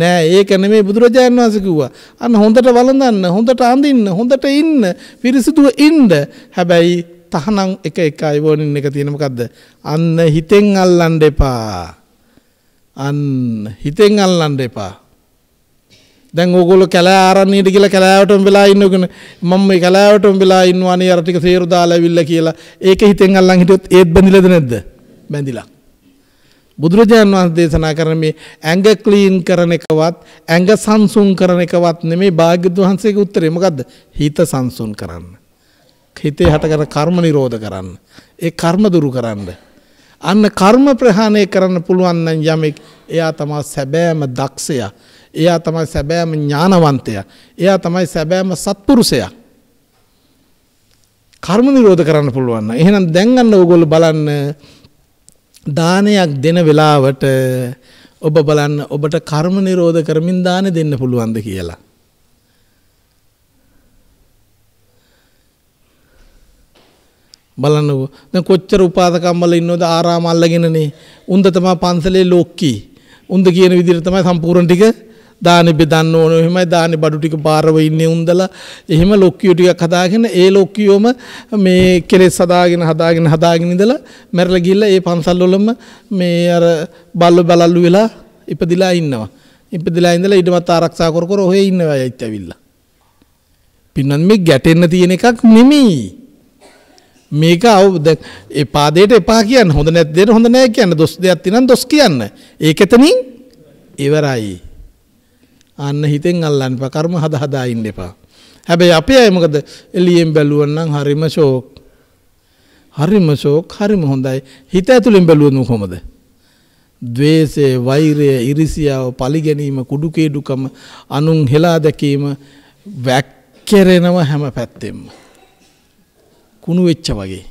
නෑ ඒක නෙමෙයි බුදුරජාණන් වහන්සේ කිව්වා. අන්න හොඳට වළඳන්න, හොඳට අඳින්න, හොඳට ඉන්න, පිරිසිදුව ඉන්න. හැබැයි තහනම් එක එකයි වෝනින් එක තියෙන මොකද්ද? අන්න හිතෙන් අල්ලන්න එපා. අන්න හිතෙන් අල්ලන්න එපා. දැන් ඕගොල්ලෝ කැලෑ ආරණ්‍යයට කියලා කැලෑවටම වෙලා ඉන්නකන මම මේ කැලෑවටම වෙලා ඉන්නවා අනේ අර ටික සේරු දාලා ඇවිල්ලා කියලා ඒක හිතෙන් අල්ලන් හිටියොත් ඒත් බැඳිලාද නැද්ද බැඳිලා බුදුරජාණන් වහන්සේ දේශනා කරන මේ ඇඟ ක්ලීන් කරන එකවත් ඇඟ සංසුන් කරන එකවත් නෙමේ භාග්‍යවත් වහන්සේගේ උත්තරේ මොකද්ද හිත සංසුන් කරන්න හිතේ හටගන කර්ම නිරෝධ කරන්න ඒ කර්ම දුරු කරන්න අන්න කර්ම ප්‍රහාණය කරන්න පුළුවන් නම් යමෙක් එයා තමයි සැබෑම දක්ෂයා එයා තමයි සැබෑම ඥානවන්තයා. එයා තමයි සැබෑම සත්පුරුෂයා. කර්ම නිරෝධ කරන්න පුළුවන්. එහෙනම් දැන් අන්න ඕගොල්ලෝ බලන්න දානයක් දෙන වෙලාවට ඔබ බලන්න ඔබට කර්ම නිරෝධ කරමින් දාන දෙන්න පුළුවන්ද කියලා. බලන්නකෝ දැන් කොච්චර උපාසකම් වල ඉන්නවද ආරාම අල්ලගෙනනේ උන්ද තමයි පන්සලේ ලොක්කී උන්ද කියන විදිහට තමයි සම්පූර්ණ ටික දාන බෙදන්න ඕන එහෙමයි දාන බඩු ටික බාරව ඉන්නේ උන්දලා එහෙම ලොක්කියෝ ටිකක් හදාගෙන ඒ ලොක්කියෝම මේ කෙලෙස් හදාගෙන හදාගෙන හදාගෙන ඉඳලා මැරලා ගිහිල්ලා ඒ පන්සල් වලම මේ අර බල්ල බලල්ලු වෙලා ඉපදිලා ඉන්නවා ඉපදිලා ඉඳලා ඊටමත් ආරක්ෂා කර කර ඔහේ ඉන්නවා යයිත් ඇවිල්ලා පින්නන් මේ ගැටෙන්න තියෙන එකක් නෙමෙයි මේක අව දැන් එපා දෙයට එපා කියන්න හොඳ නැත් දෙයට හොඳ නැහැ කියන්න දොස් දෙයක් තියෙනම් දොස් කියන්න ඒක එතනින් ඉවරයි අන්න හිතෙන් අල්ලන්න එපා. කර්ම හද හදා ඉන්න එපා. හැබැයි අපේ අය මොකද එළියෙන් බැලුවනම් හරිම ෂෝක්. හරිම ෂෝක්, හරිම හොඳයි. හිත ඇතුලෙන් බැලුවොත් කොහොමද? ද්වේෂය, වෛරය, iriසියාව, පලිගැනීම, කුඩුකේඩුකම, අනුන් හෙලා දැකීම වැක්කෙරෙනව හැම පැත්තෙම. කුණු වෙච්ච වගේ.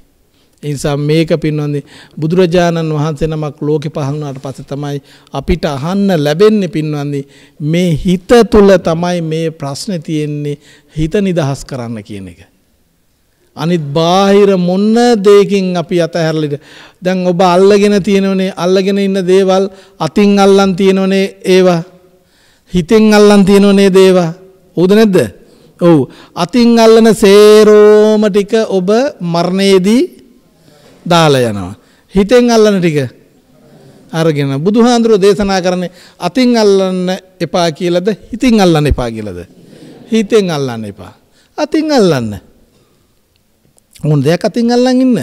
නිසා මේක පින්වන්දි බුදුරජාණන් වහන්සේ නමක් ලෝකෙ පහළ වුණාට පස්සේ තමයි අපිට අහන්න ලැබෙන්නේ පින්වන්දි මේ හිත තුල තමයි මේ ප්‍රශ්නේ තියෙන්නේ හිත නිදහස් කරන්න කියන එක. අනිත් බාහිර මොන දෙයකින් අපි අතහැරලිට දැන් ඔබ අල්ලගෙන තියෙනවනේ අල්ලගෙන ඉන්න දේවල් අතින් අල්ලන් තියෙනවනේ ඒවා හිතෙන් අල්ලන් තියෙනවනේ දේවා හොද නැද්ද ඔව් අතින් අල්ලන සේරෝම ටික ඔබ මරණයේදී දාලා යනවා. හිතෙන් අල්ලන ටික අරගෙන බුදුහාඳුරෝ දේශනා කරන්නේ අතින් අල්ලන්න එපා කියලාද හිතින් අල්ලන්න එපා කියලාද? හිතෙන් අල්ලන්න එපා. අතින් අල්ලන්න. මොන දෙයක් අතින් අල්ලන් ඉන්න?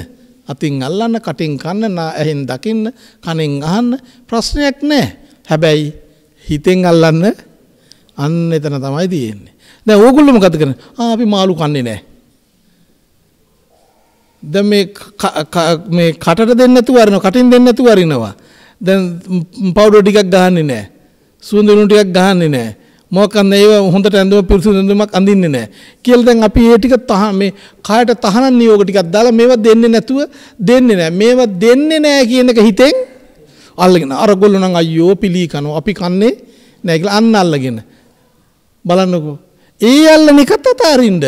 අතින් අල්ලන්න, කටින් කන්න, ඇහෙන් දකින්න, කනෙන් අහන්න ප්‍රශ්නයක් නැහැ. හැබැයි හිතෙන් අල්ලන්න අන්න එතන තමයි තියෙන්නේ. දැන් ඕගොල්ලෝ මොකද කරන්නේ? ආ අපි මාළු කන්නේ නැහැ. දැන් මේ මේ කටට දෙන්න නැතුව අරිනවා කටින් දෙන්න නැතුව අරිනවා දැන් පවුඩර් ටිකක් ගහන්නේ නැහැ සුවඳුණු ටිකක් ගහන්නේ නැහැ මොකක් අන්න ඒව හොඳට ඇඳුම පිරිසිදු ඇඳුමක් අඳින්නේ නැහැ කියලා දැන් අපි ඒ ටික තහ මේ කායට තහනම් නියෝග ටිකක් දාලා මේවා දෙන්නේ නැතුව දෙන්නේ නැහැ මේවා දෙන්නේ නැහැ කියන එක හිතෙන් අල්ලගෙන අර ගොල්ලෝ නම් අයියෝ පිලී කනවා අපි කන්නේ නැහැ කියලා අන්න අල්ලගෙන බලන්නකෝ ඒ අල්ලන එකත් අතාරින්න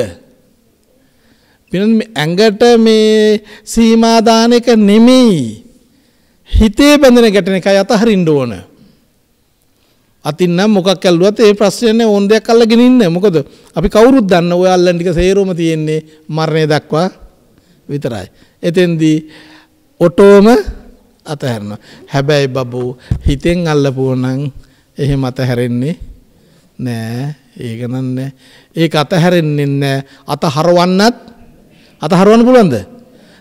පින්න ඇඟට මේ සීමා දාන එක නෙමෙයි හිතේ බැඳෙන ගැටෙන එකයි අතහරින්න ඕන අතින් නම් මොකක් ඇල්ලුවත් ඒ ප්‍රශ්නේ නැහැ ඕන දෙයක් අල්ලගෙන ඉන්න. මොකද අපි කවුරුත් දන්න ඔය අල්ලන ටික සේරම තියෙන්නේ මරණය දක්වා විතරයි. එතෙන්දී ඔටෝම අතහැරනවා. හැබැයි බබෝ හිතෙන් අල්ලපුවා නම් එහෙම අතහැරෙන්නේ නෑ. ඒක නන්නේ. ඒක අතහැරෙන්නේ නෑ. අතහරවන්නත් අතහරවන්න පුළුවන්ද?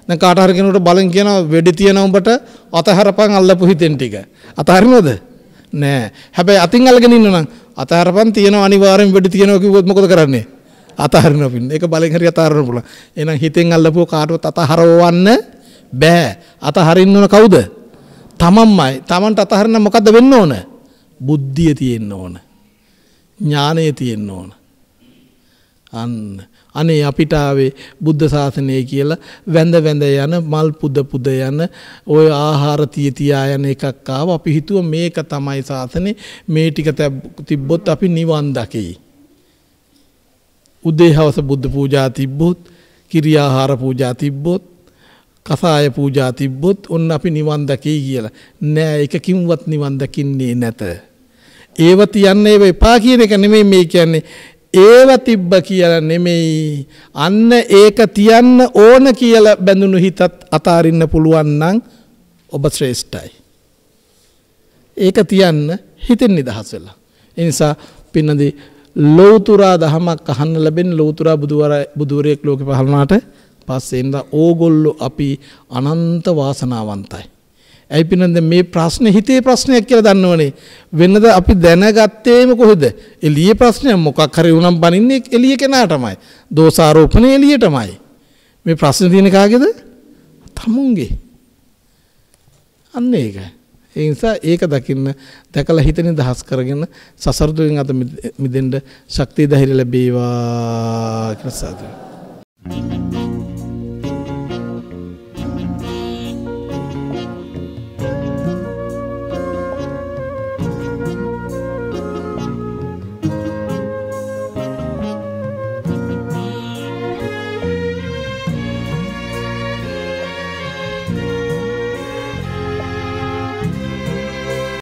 දැන් කාට හරි කෙනෙකුට බලෙන් කියනවා වෙඩි තියෙන උඹට අතහරපන් අල්ලපු හිතෙන් ටික. අතහරිනවද? නෑ. හැබැයි අතින් අල්ලගෙන ඉන්නනම් අතහරපන් තියෙනවා අනිවාර්යෙන් වෙඩි තියෙනවා කිව්වොත් මොකද කරන්නේ? අතහරිනවා පින්න. ඒක බලෙන් හරි අතහරන්න පුළුවන්. එහෙනම් හිතෙන් අල්ලපුව කාටවත් අතහරවන්න බෑ. අතහරින්න ඕන කවුද? තමන්මයි. තමන්ට අතහරින්න මොකද්ද වෙන්න ඕන? බුද්ධිය තියෙන්න ඕන. ඥානය තියෙන්න ඕන. අන්න අනේ අපිට ආවේ බුද්ධ ශාසනය කියලා වැඳ වැඳ යන මල් පුද පුද යන ওই ආහාර තිය තියා යන එකක් ආව අපි හිතුව මේක තමයි ශාසනේ මේ ටික තිබ්බොත් අපි නිවන් දකෙයි උදේ හවස බුද්ධ පූජා තිබ්බොත් කිරියාහාර පූජා තිබ්බොත් කසාය පූජා තිබ්බොත් ඔන්න අපි නිවන් දකෙයි කියලා නෑ එකකින්වත් නිවන් දකින්නේ නැත ඒව තියන්න ඒව එපා කියන එක නෙමෙයි මේ කියන්නේ ඒව තිබ්බ කියලා නෙමෙයි අන්න ඒක තියන්න ඕන කියලා බැඳුණු හිතත් අතාරින්න පුළුවන් නම් ඔබ ශ්‍රේෂ්ඨයි. ඒක තියන්න හිතෙන් නිදහස් වෙලා. ඒ නිසා පින්නදී ලෞතුරා දහමක් අහන්න ලැබෙන ලෞතුරා බුදුවර බුදුරෙක් ලෝකේ පහළනාට පස්සේ ඉඳලා ඕගොල්ලෝ අපි අනන්ත වාසනාවන්තයි. ඇයි පින්නද මේ ප්‍රශ්නේ හිතේ ප්‍රශ්නයක් කියලා දන්නවනේ. වෙනද අපි දැනගත්තේම කොහෙද? එළියේ ප්‍රශ්නයක් මොකක් හරි වුණම් බනින්නේ එළිය කෙනා තමයි. දෝෂාරෝපණය එළිය තමයි. මේ ප්‍රශ්නේ තියෙන කාගේද? තමුන්ගේ. අන්න ඒක. ඒ නිසා ඒක දකින්න දැකලා හිතෙන දහස් කරගෙන සසර දුකින් අත මිදෙන්න ශක්තිය ධෛර්ය ලැබේවා කියලා සාදු. Thank you.